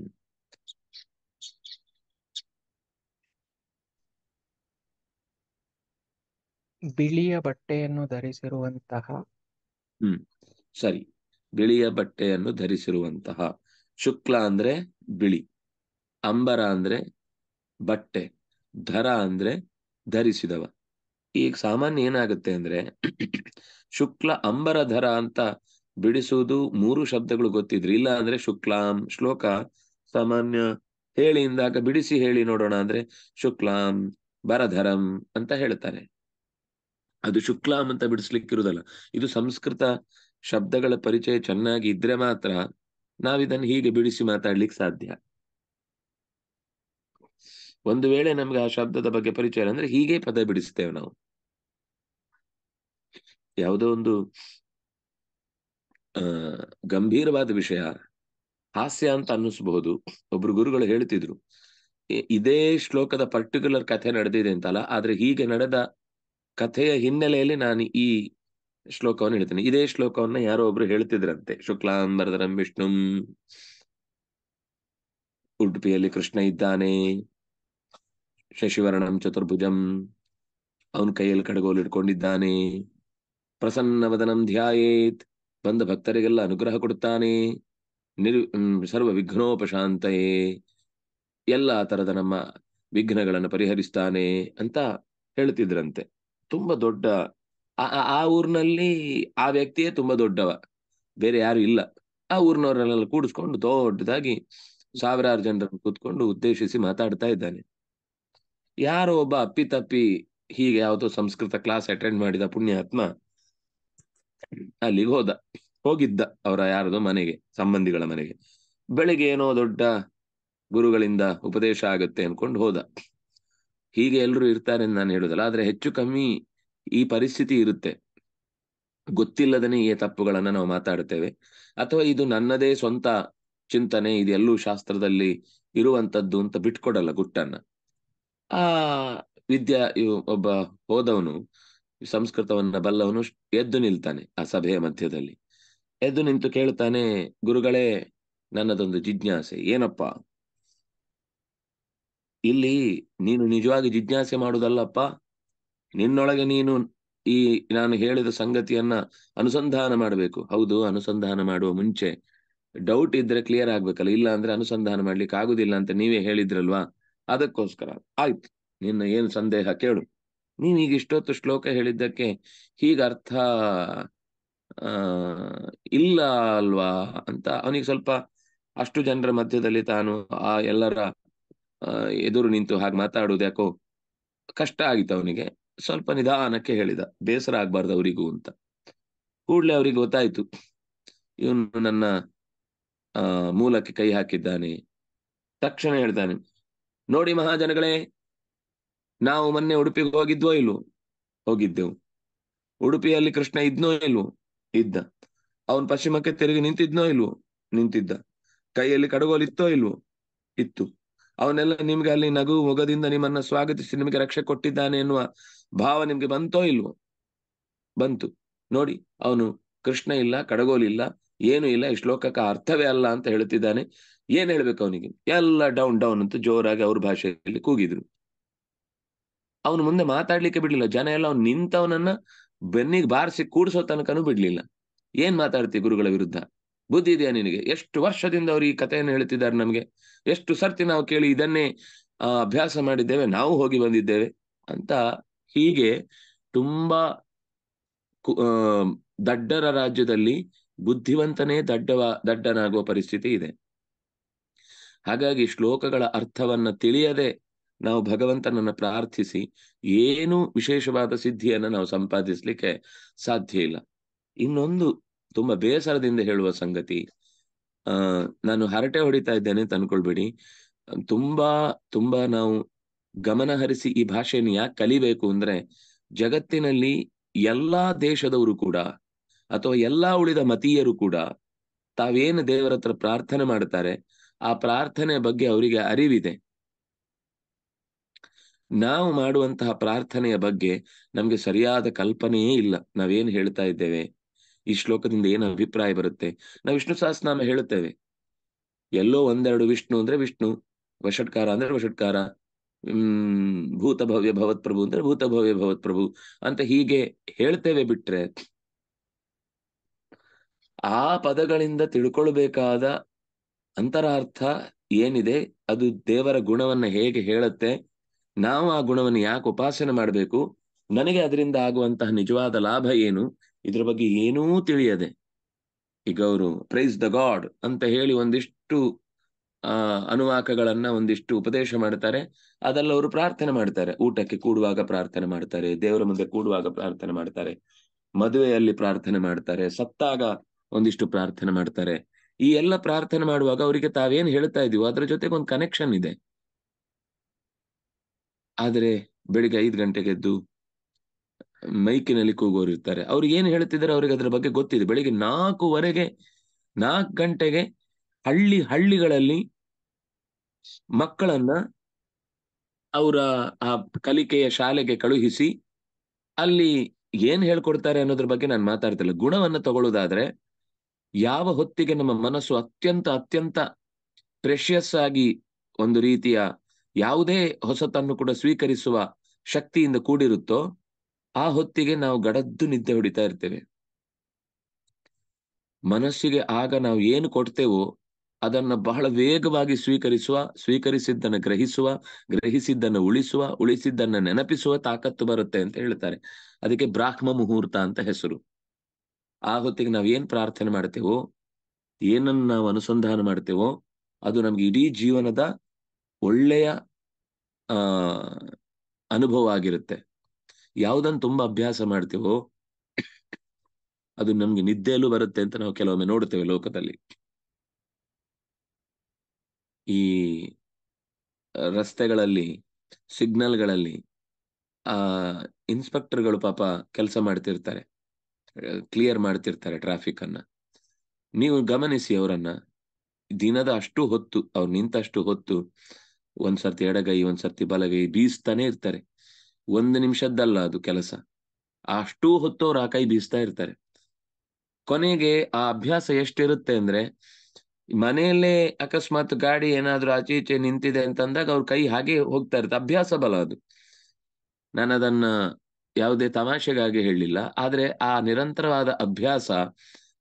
ಬಿಳಿಯ ಬಟ್ಟೆಯನ್ನು ಧರಿಸಿರುವಂತಹ ಹ್ಮ್ ಸರಿ ಬಿಳಿಯ ಬಟ್ಟೆಯನ್ನು ಧರಿಸಿರುವಂತಹ ಶುಕ್ಲ ಅಂದ್ರೆ ಬಿಳಿ ಅಂಬರ ಅಂದ್ರೆ ಬಟ್ಟೆ ಧರ ಅಂದ್ರೆ ಧರಿಸಿದವ ಈಗ ಸಾಮಾನ್ಯ ಏನಾಗುತ್ತೆ ಅಂದ್ರೆ ಶುಕ್ಲ ಅಂಬರ ಧರ ಅಂತ ಬಿಡಿಸುವುದು ಮೂರು ಶಬ್ದಗಳು ಗೊತ್ತಿದ್ರು ಇಲ್ಲ ಅಂದ್ರೆ ಶುಕ್ಲಾಂ ಶ್ಲೋಕ ಸಾಮಾನ್ಯ ಹೇಳಿ ಇಂದಾಗ ಬಿಡಿಸಿ ಹೇಳಿ ನೋಡೋಣ ಅಂದ್ರೆ ಶುಕ್ಲಾಂ ಬರಧರಂ ಅಂತ ಹೇಳ್ತಾರೆ ಅದು ಶುಕ್ಲಾಂ ಅಂತ ಇರುದಲ್ಲ ಇದು ಸಂಸ್ಕೃತ ಶಬ್ದಗಳ ಪರಿಚಯ ಚೆನ್ನಾಗಿ ಇದ್ರೆ ಮಾತ್ರ ನಾವಿದನ್ನು ಹೀಗೆ ಬಿಡಿಸಿ ಮಾತಾಡ್ಲಿಕ್ಕೆ ಸಾಧ್ಯ ಒಂದು ವೇಳೆ ನಮ್ಗೆ ಆ ಶಬ್ದದ ಬಗ್ಗೆ ಪರಿಚಯ ಅಂದ್ರೆ ಹೀಗೆ ಪದ ಬಿಡಿಸ್ತೇವೆ ನಾವು ಯಾವುದೋ ಒಂದು ಗಂಭೀರವಾದ ವಿಷಯ ಹಾಸ್ಯ ಅಂತ ಅನ್ನಿಸ್ಬಹುದು ಒಬ್ರು ಗುರುಗಳು ಹೇಳ್ತಿದ್ರು ಇದೇ ಶ್ಲೋಕದ ಪರ್ಟಿಕ್ಯುಲರ್ ಕಥೆ ನಡೆದಿದೆ ಅಂತಲ್ಲ ಆದ್ರೆ ಹೀಗೆ ನಡೆದ ಕಥೆಯ ಹಿನ್ನೆಲೆಯಲ್ಲಿ ನಾನು ಈ ಶ್ಲೋಕವನ್ನು ಹೇಳ್ತೇನೆ ಇದೇ ಶ್ಲೋಕವನ್ನ ಯಾರೋ ಒಬ್ರು ಹೇಳ್ತಿದ್ರಂತೆ ಶುಕ್ಲಾಂಬರದರಂ ವಿಷ್ಣುಂ ಉಡುಪಿಯಲ್ಲಿ ಕೃಷ್ಣ ಇದ್ದಾನೆ ಶಶಿವರ್ಣಂ ಚತುರ್ಭುಜಂ ಅವನ ಕೈಯಲ್ಲಿ ಕಡಗೋಲು ಇಟ್ಕೊಂಡಿದ್ದಾನೆ ವದನಂ ಧ್ಯಾಯೇತ್ ಬಂದ ಭಕ್ತರಿಗೆಲ್ಲ ಅನುಗ್ರಹ ಕೊಡುತ್ತಾನೆ ನಿರ್ ಸರ್ವ ವಿಘ್ನೋಪಶಾಂತಯೇ ಎಲ್ಲ ತರದ ನಮ್ಮ ವಿಘ್ನಗಳನ್ನು ಪರಿಹರಿಸ್ತಾನೆ ಅಂತ ಹೇಳ್ತಿದ್ರಂತೆ ತುಂಬಾ ದೊಡ್ಡ ಆ ಊರಿನಲ್ಲಿ ಆ ವ್ಯಕ್ತಿಯೇ ತುಂಬಾ ದೊಡ್ಡವ ಬೇರೆ ಯಾರು ಇಲ್ಲ ಆ ಊರಿನವರನ್ನೆಲ್ಲ ಕೂಡಿಸ್ಕೊಂಡು ದೊಡ್ಡದಾಗಿ ಸಾವಿರಾರು ಜನರನ್ನು ಕೂತ್ಕೊಂಡು ಉದ್ದೇಶಿಸಿ ಮಾತಾಡ್ತಾ ಇದ್ದಾನೆ ಯಾರೋ ಒಬ್ಬ ಅಪ್ಪಿತಪ್ಪಿ ಹೀಗೆ ಯಾವುದೋ ಸಂಸ್ಕೃತ ಕ್ಲಾಸ್ ಅಟೆಂಡ್ ಮಾಡಿದ ಪುಣ್ಯಾತ್ಮ ಅಲ್ಲಿಗೆ ಹೋದ ಹೋಗಿದ್ದ ಅವರ ಯಾರದೋ ಮನೆಗೆ ಸಂಬಂಧಿಗಳ ಮನೆಗೆ ಬೆಳಿಗ್ಗೆ ಏನೋ ದೊಡ್ಡ ಗುರುಗಳಿಂದ ಉಪದೇಶ ಆಗುತ್ತೆ ಅನ್ಕೊಂಡು ಹೋದ ಹೀಗೆ ಎಲ್ಲರೂ ಇರ್ತಾರೆ ನಾನು ಹೇಳುದಲ್ಲ ಆದ್ರೆ ಹೆಚ್ಚು ಕಮ್ಮಿ ಈ ಪರಿಸ್ಥಿತಿ ಇರುತ್ತೆ ಗೊತ್ತಿಲ್ಲದನೇ ಈ ತಪ್ಪುಗಳನ್ನ ನಾವು ಮಾತಾಡ್ತೇವೆ ಅಥವಾ ಇದು ನನ್ನದೇ ಸ್ವಂತ ಚಿಂತನೆ ಎಲ್ಲೂ ಶಾಸ್ತ್ರದಲ್ಲಿ ಇರುವಂತದ್ದು ಅಂತ ಬಿಟ್ಕೊಡಲ್ಲ ಗುಟ್ಟನ್ನ ಆ ವಿದ್ಯಾ ಒಬ್ಬ ಹೋದವನು ಸಂಸ್ಕೃತವನ್ನ ಬಲ್ಲವನು ಎದ್ದು ನಿಲ್ತಾನೆ ಆ ಸಭೆಯ ಮಧ್ಯದಲ್ಲಿ ಎದ್ದು ನಿಂತು ಕೇಳ್ತಾನೆ ಗುರುಗಳೇ ನನ್ನದೊಂದು ಜಿಜ್ಞಾಸೆ ಏನಪ್ಪ ಇಲ್ಲಿ ನೀನು ನಿಜವಾಗಿ ಜಿಜ್ಞಾಸೆ ಮಾಡುದಲ್ಲಪ್ಪ ನಿನ್ನೊಳಗೆ ನೀನು ಈ ನಾನು ಹೇಳಿದ ಸಂಗತಿಯನ್ನ ಅನುಸಂಧಾನ ಮಾಡಬೇಕು ಹೌದು ಅನುಸಂಧಾನ ಮಾಡುವ ಮುಂಚೆ ಡೌಟ್ ಇದ್ರೆ ಕ್ಲಿಯರ್ ಆಗ್ಬೇಕಲ್ಲ ಇಲ್ಲ ಅಂದ್ರೆ ಅನುಸಂಧಾನ ಮಾಡ್ಲಿಕ್ಕೆ ಆಗುದಿಲ್ಲ ಅಂತ ನೀವೇ ಹೇಳಿದ್ರಲ್ವಾ ಅದಕ್ಕೋಸ್ಕರ ಆಯ್ತು ನಿನ್ನ ಏನು ಸಂದೇಹ ಕೇಳು ನೀವು ಈಗ ಇಷ್ಟೊತ್ತು ಶ್ಲೋಕ ಹೇಳಿದ್ದಕ್ಕೆ ಹೀಗ ಅರ್ಥ ಇಲ್ಲ ಅಲ್ವಾ ಅಂತ ಅವನಿಗೆ ಸ್ವಲ್ಪ ಅಷ್ಟು ಜನರ ಮಧ್ಯದಲ್ಲಿ ತಾನು ಆ ಎಲ್ಲರ ಎದುರು ನಿಂತು ಹಾಗೆ ಮಾತಾಡುವುದು ಯಾಕೋ ಕಷ್ಟ ಆಗಿತ್ತು ಅವನಿಗೆ ಸ್ವಲ್ಪ ನಿಧಾನಕ್ಕೆ ಹೇಳಿದ ಬೇಸರ ಆಗ್ಬಾರ್ದು ಅವರಿಗೂ ಅಂತ ಕೂಡ್ಲೆ ಅವ್ರಿಗೆ ಗೊತ್ತಾಯ್ತು ಇವನು ನನ್ನ ಮೂಲಕ್ಕೆ ಕೈ ಹಾಕಿದ್ದಾನೆ ತಕ್ಷಣ ಹೇಳ್ತಾನೆ ನೋಡಿ ಮಹಾಜನಗಳೇ ನಾವು ಮೊನ್ನೆ ಉಡುಪಿಗೆ ಹೋಗಿದ್ವೋ ಇಲ್ವೋ ಹೋಗಿದ್ದೆವು ಉಡುಪಿಯಲ್ಲಿ ಕೃಷ್ಣ ಇದ್ನೋ ಇಲ್ವೋ ಇದ್ದ ಅವನು ಪಶ್ಚಿಮಕ್ಕೆ ತಿರುಗಿ ನಿಂತಿದ್ನೋ ಇಲ್ವೋ ನಿಂತಿದ್ದ ಕೈಯಲ್ಲಿ ಇತ್ತೋ ಇಲ್ವೋ ಇತ್ತು ಅವನೆಲ್ಲ ನಿಮ್ಗೆ ಅಲ್ಲಿ ನಗು ಮೊಗದಿಂದ ನಿಮ್ಮನ್ನ ಸ್ವಾಗತಿಸಿ ನಿಮಗೆ ರಕ್ಷೆ ಕೊಟ್ಟಿದ್ದಾನೆ ಎನ್ನುವ ಭಾವ ನಿಮ್ಗೆ ಬಂತೋ ಇಲ್ವೋ ಬಂತು ನೋಡಿ ಅವನು ಕೃಷ್ಣ ಇಲ್ಲ ಕಡಗೋಲಿಲ್ಲ ಏನು ಇಲ್ಲ ಈ ಶ್ಲೋಕಕ್ಕೆ ಅರ್ಥವೇ ಅಲ್ಲ ಅಂತ ಹೇಳುತ್ತಿದ್ದಾನೆ ಏನ್ ಹೇಳ್ಬೇಕು ಅವನಿಗೆ ಎಲ್ಲ ಡೌನ್ ಡೌನ್ ಅಂತ ಜೋರಾಗಿ ಅವ್ರ ಭಾಷೆಯಲ್ಲಿ ಕೂಗಿದ್ರು ಅವನು ಮುಂದೆ ಮಾತಾಡ್ಲಿಕ್ಕೆ ಬಿಡ್ಲಿಲ್ಲ ಜನ ಎಲ್ಲ ಅವ್ನು ನಿಂತವನನ್ನ ಬೆನ್ನಿಗೆ ಬಾರಿಸಿ ಕೂಡಿಸೋ ತನಕನೂ ಬಿಡ್ಲಿಲ್ಲ ಏನ್ ಮಾತಾಡ್ತಿ ಗುರುಗಳ ವಿರುದ್ಧ ಬುದ್ಧಿ ಇದೆಯಾ ನಿನಗೆ ಎಷ್ಟು ವರ್ಷದಿಂದ ಅವ್ರು ಈ ಕಥೆಯನ್ನು ಹೇಳ್ತಿದ್ದಾರೆ ನಮ್ಗೆ ಎಷ್ಟು ಸರ್ತಿ ನಾವು ಕೇಳಿ ಇದನ್ನೇ ಅಭ್ಯಾಸ ಮಾಡಿದ್ದೇವೆ ನಾವು ಹೋಗಿ ಬಂದಿದ್ದೇವೆ ಅಂತ ಹೀಗೆ ತುಂಬಾ ದಡ್ಡರ ರಾಜ್ಯದಲ್ಲಿ ಬುದ್ಧಿವಂತನೇ ದಡ್ಡವ ದಡ್ಡನಾಗುವ ಪರಿಸ್ಥಿತಿ ಇದೆ ಹಾಗಾಗಿ ಶ್ಲೋಕಗಳ ಅರ್ಥವನ್ನ ತಿಳಿಯದೆ ನಾವು ಭಗವಂತನನ್ನ ಪ್ರಾರ್ಥಿಸಿ ಏನು ವಿಶೇಷವಾದ ಸಿದ್ಧಿಯನ್ನು ನಾವು ಸಂಪಾದಿಸ್ಲಿಕ್ಕೆ ಸಾಧ್ಯ ಇಲ್ಲ ಇನ್ನೊಂದು ತುಂಬಾ ಬೇಸರದಿಂದ ಹೇಳುವ ಸಂಗತಿ ನಾನು ಹರಟೆ ಹೊಡಿತಾ ಇದ್ದೇನೆ ತಂದ್ಕೊಳ್ಬೇಡಿ ತುಂಬಾ ತುಂಬಾ ನಾವು ಗಮನಹರಿಸಿ ಈ ಭಾಷೆಯನ್ನು ಯಾಕೆ ಕಲಿಬೇಕು ಅಂದ್ರೆ ಜಗತ್ತಿನಲ್ಲಿ ಎಲ್ಲಾ ದೇಶದವರು ಕೂಡ ಅಥವಾ ಎಲ್ಲಾ ಉಳಿದ ಮತೀಯರು ಕೂಡ ತಾವೇನು ದೇವರ ಹತ್ರ ಪ್ರಾರ್ಥನೆ ಮಾಡ್ತಾರೆ ಆ ಪ್ರಾರ್ಥನೆ ಬಗ್ಗೆ ಅವರಿಗೆ ಅರಿವಿದೆ ನಾವು ಮಾಡುವಂತಹ ಪ್ರಾರ್ಥನೆಯ ಬಗ್ಗೆ ನಮ್ಗೆ ಸರಿಯಾದ ಕಲ್ಪನೆಯೇ ಇಲ್ಲ ನಾವೇನ್ ಹೇಳ್ತಾ ಇದ್ದೇವೆ ಈ ಶ್ಲೋಕದಿಂದ ಏನು ಅಭಿಪ್ರಾಯ ಬರುತ್ತೆ ನಾವು ವಿಷ್ಣು ಸಹಸ್ರನಾಮ ಹೇಳುತ್ತೇವೆ ಎಲ್ಲೋ ಒಂದೆರಡು ವಿಷ್ಣು ಅಂದ್ರೆ ವಿಷ್ಣು ವಷಟ್ಕಾರ ಅಂದ್ರೆ ವಷಟ್ಕಾರ ಹ್ಮ್ ಭೂತ ಭವ್ಯ ಭವತ್ ಪ್ರಭು ಅಂದ್ರೆ ಭೂತ ಭವ್ಯ ಭವತ್ ಪ್ರಭು ಅಂತ ಹೀಗೆ ಹೇಳ್ತೇವೆ ಬಿಟ್ರೆ ಆ ಪದಗಳಿಂದ ತಿಳ್ಕೊಳ್ಬೇಕಾದ ಅಂತರಾರ್ಥ ಏನಿದೆ ಅದು ದೇವರ ಗುಣವನ್ನ ಹೇಗೆ ಹೇಳುತ್ತೆ ನಾವು ಆ ಗುಣವನ್ನು ಯಾಕೆ ಉಪಾಸನೆ ಮಾಡಬೇಕು ನನಗೆ ಅದರಿಂದ ಆಗುವಂತಹ ನಿಜವಾದ ಲಾಭ ಏನು ಇದ್ರ ಬಗ್ಗೆ ಏನೂ ತಿಳಿಯದೆ ಈಗ ಅವರು ಪ್ರೈಸ್ ದ ಗಾಡ್ ಅಂತ ಹೇಳಿ ಒಂದಿಷ್ಟು ಆ ಅನುವಾಕಗಳನ್ನ ಒಂದಿಷ್ಟು ಉಪದೇಶ ಮಾಡ್ತಾರೆ ಅದೆಲ್ಲ ಅವರು ಪ್ರಾರ್ಥನೆ ಮಾಡ್ತಾರೆ ಊಟಕ್ಕೆ ಕೂಡುವಾಗ ಪ್ರಾರ್ಥನೆ ಮಾಡ್ತಾರೆ ದೇವರ ಮುಂದೆ ಕೂಡುವಾಗ ಪ್ರಾರ್ಥನೆ ಮಾಡ್ತಾರೆ ಮದುವೆಯಲ್ಲಿ ಪ್ರಾರ್ಥನೆ ಮಾಡ್ತಾರೆ ಸತ್ತಾಗ ಒಂದಿಷ್ಟು ಪ್ರಾರ್ಥನೆ ಮಾಡ್ತಾರೆ ಈ ಎಲ್ಲ ಪ್ರಾರ್ಥನೆ ಮಾಡುವಾಗ ಅವರಿಗೆ ತಾವೇನು ಹೇಳ್ತಾ ಇದೀವೋ ಅದರ ಜೊತೆಗೆ ಒಂದು ಕನೆಕ್ಷನ್ ಇದೆ ಆದರೆ ಬೆಳಿಗ್ಗೆ ಐದು ಗಂಟೆಗೆ ಎದ್ದು ಮೈಕಿನಲ್ಲಿ ಕೂಗೋರು ಇರ್ತಾರೆ ಅವ್ರಿಗೆ ಏನು ಹೇಳ್ತಿದ್ದಾರೆ ಅವ್ರಿಗೆ ಅದರ ಬಗ್ಗೆ ಗೊತ್ತಿದೆ ಬೆಳಿಗ್ಗೆ ನಾಲ್ಕುವರೆಗೆ ನಾಲ್ಕು ಗಂಟೆಗೆ ಹಳ್ಳಿ ಹಳ್ಳಿಗಳಲ್ಲಿ ಮಕ್ಕಳನ್ನ ಅವರ ಆ ಕಲಿಕೆಯ ಶಾಲೆಗೆ ಕಳುಹಿಸಿ ಅಲ್ಲಿ ಏನ್ ಹೇಳ್ಕೊಡ್ತಾರೆ ಅನ್ನೋದ್ರ ಬಗ್ಗೆ ನಾನು ಮಾತಾಡ್ತಿಲ್ಲ ಗುಣವನ್ನ ತಗೊಳ್ಳೋದಾದ್ರೆ ಯಾವ ಹೊತ್ತಿಗೆ ನಮ್ಮ ಮನಸ್ಸು ಅತ್ಯಂತ ಅತ್ಯಂತ ಪ್ರೆಷಿಯಸ್ ಆಗಿ ಒಂದು ರೀತಿಯ ಯಾವುದೇ ಹೊಸತನ್ನು ಕೂಡ ಸ್ವೀಕರಿಸುವ ಶಕ್ತಿಯಿಂದ ಕೂಡಿರುತ್ತೋ ಆ ಹೊತ್ತಿಗೆ ನಾವು ಗಡದ್ದು ನಿದ್ದೆ ಹೊಡಿತಾ ಇರ್ತೇವೆ ಮನಸ್ಸಿಗೆ ಆಗ ನಾವು ಏನು ಕೊಡ್ತೇವೋ ಅದನ್ನ ಬಹಳ ವೇಗವಾಗಿ ಸ್ವೀಕರಿಸುವ ಸ್ವೀಕರಿಸಿದ್ದನ್ನು ಗ್ರಹಿಸುವ ಗ್ರಹಿಸಿದ್ದನ್ನು ಉಳಿಸುವ ಉಳಿಸಿದ್ದನ್ನು ನೆನಪಿಸುವ ತಾಕತ್ತು ಬರುತ್ತೆ ಅಂತ ಹೇಳ್ತಾರೆ ಅದಕ್ಕೆ ಬ್ರಾಹ್ಮ ಮುಹೂರ್ತ ಅಂತ ಹೆಸರು ಆ ಹೊತ್ತಿಗೆ ನಾವು ಏನ್ ಪ್ರಾರ್ಥನೆ ಮಾಡ್ತೇವೋ ಏನನ್ನು ನಾವು ಅನುಸಂಧಾನ ಮಾಡ್ತೇವೋ ಅದು ನಮ್ಗೆ ಇಡೀ ಜೀವನದ ಒಳ್ಳೆಯ ಅನುಭವ ಆಗಿರುತ್ತೆ ಯಾವುದನ್ನು ತುಂಬಾ ಅಭ್ಯಾಸ ಮಾಡ್ತೀವೋ ಅದು ನಮ್ಗೆ ನಿದ್ದೆಯಲ್ಲೂ ಬರುತ್ತೆ ಅಂತ ನಾವು ಕೆಲವೊಮ್ಮೆ ನೋಡ್ತೇವೆ ಲೋಕದಲ್ಲಿ ಈ ರಸ್ತೆಗಳಲ್ಲಿ ಸಿಗ್ನಲ್ಗಳಲ್ಲಿ ಆ ಇನ್ಸ್ಪೆಕ್ಟರ್ಗಳು ಪಾಪ ಕೆಲಸ ಮಾಡ್ತಿರ್ತಾರೆ ಕ್ಲಿಯರ್ ಮಾಡ್ತಿರ್ತಾರೆ ಟ್ರಾಫಿಕ್ ಅನ್ನ ನೀವು ಗಮನಿಸಿ ಅವರನ್ನ ದಿನದ ಅಷ್ಟು ಹೊತ್ತು ಅವ್ರು ನಿಂತಷ್ಟು ಹೊತ್ತು ಒಂದ್ಸರ್ತಿ ಸರ್ತಿ ಎಡಗೈ ಒಂದ್ಸರ್ತಿ ಸರ್ತಿ ಬಲಗೈ ಬೀಸ್ತಾನೆ ಇರ್ತಾರೆ ಒಂದು ನಿಮಿಷದ್ದಲ್ಲ ಅದು ಕೆಲಸ ಅಷ್ಟೂ ಹೊತ್ತು ಆ ಕೈ ಬೀಸ್ತಾ ಇರ್ತಾರೆ ಕೊನೆಗೆ ಆ ಅಭ್ಯಾಸ ಎಷ್ಟಿರುತ್ತೆ ಅಂದ್ರೆ ಮನೆಯಲ್ಲೇ ಅಕಸ್ಮಾತ್ ಗಾಡಿ ಏನಾದ್ರೂ ಆಚೆ ಈಚೆ ನಿಂತಿದೆ ಅಂತಂದಾಗ ಅವ್ರ ಕೈ ಹಾಗೆ ಹೋಗ್ತಾ ಇರುತ್ತೆ ಅಭ್ಯಾಸ ಬಲ ಅದು ನಾನು ಅದನ್ನ ಯಾವುದೇ ತಮಾಷೆಗಾಗಿ ಹೇಳಿಲ್ಲ ಆದ್ರೆ ಆ ನಿರಂತರವಾದ ಅಭ್ಯಾಸ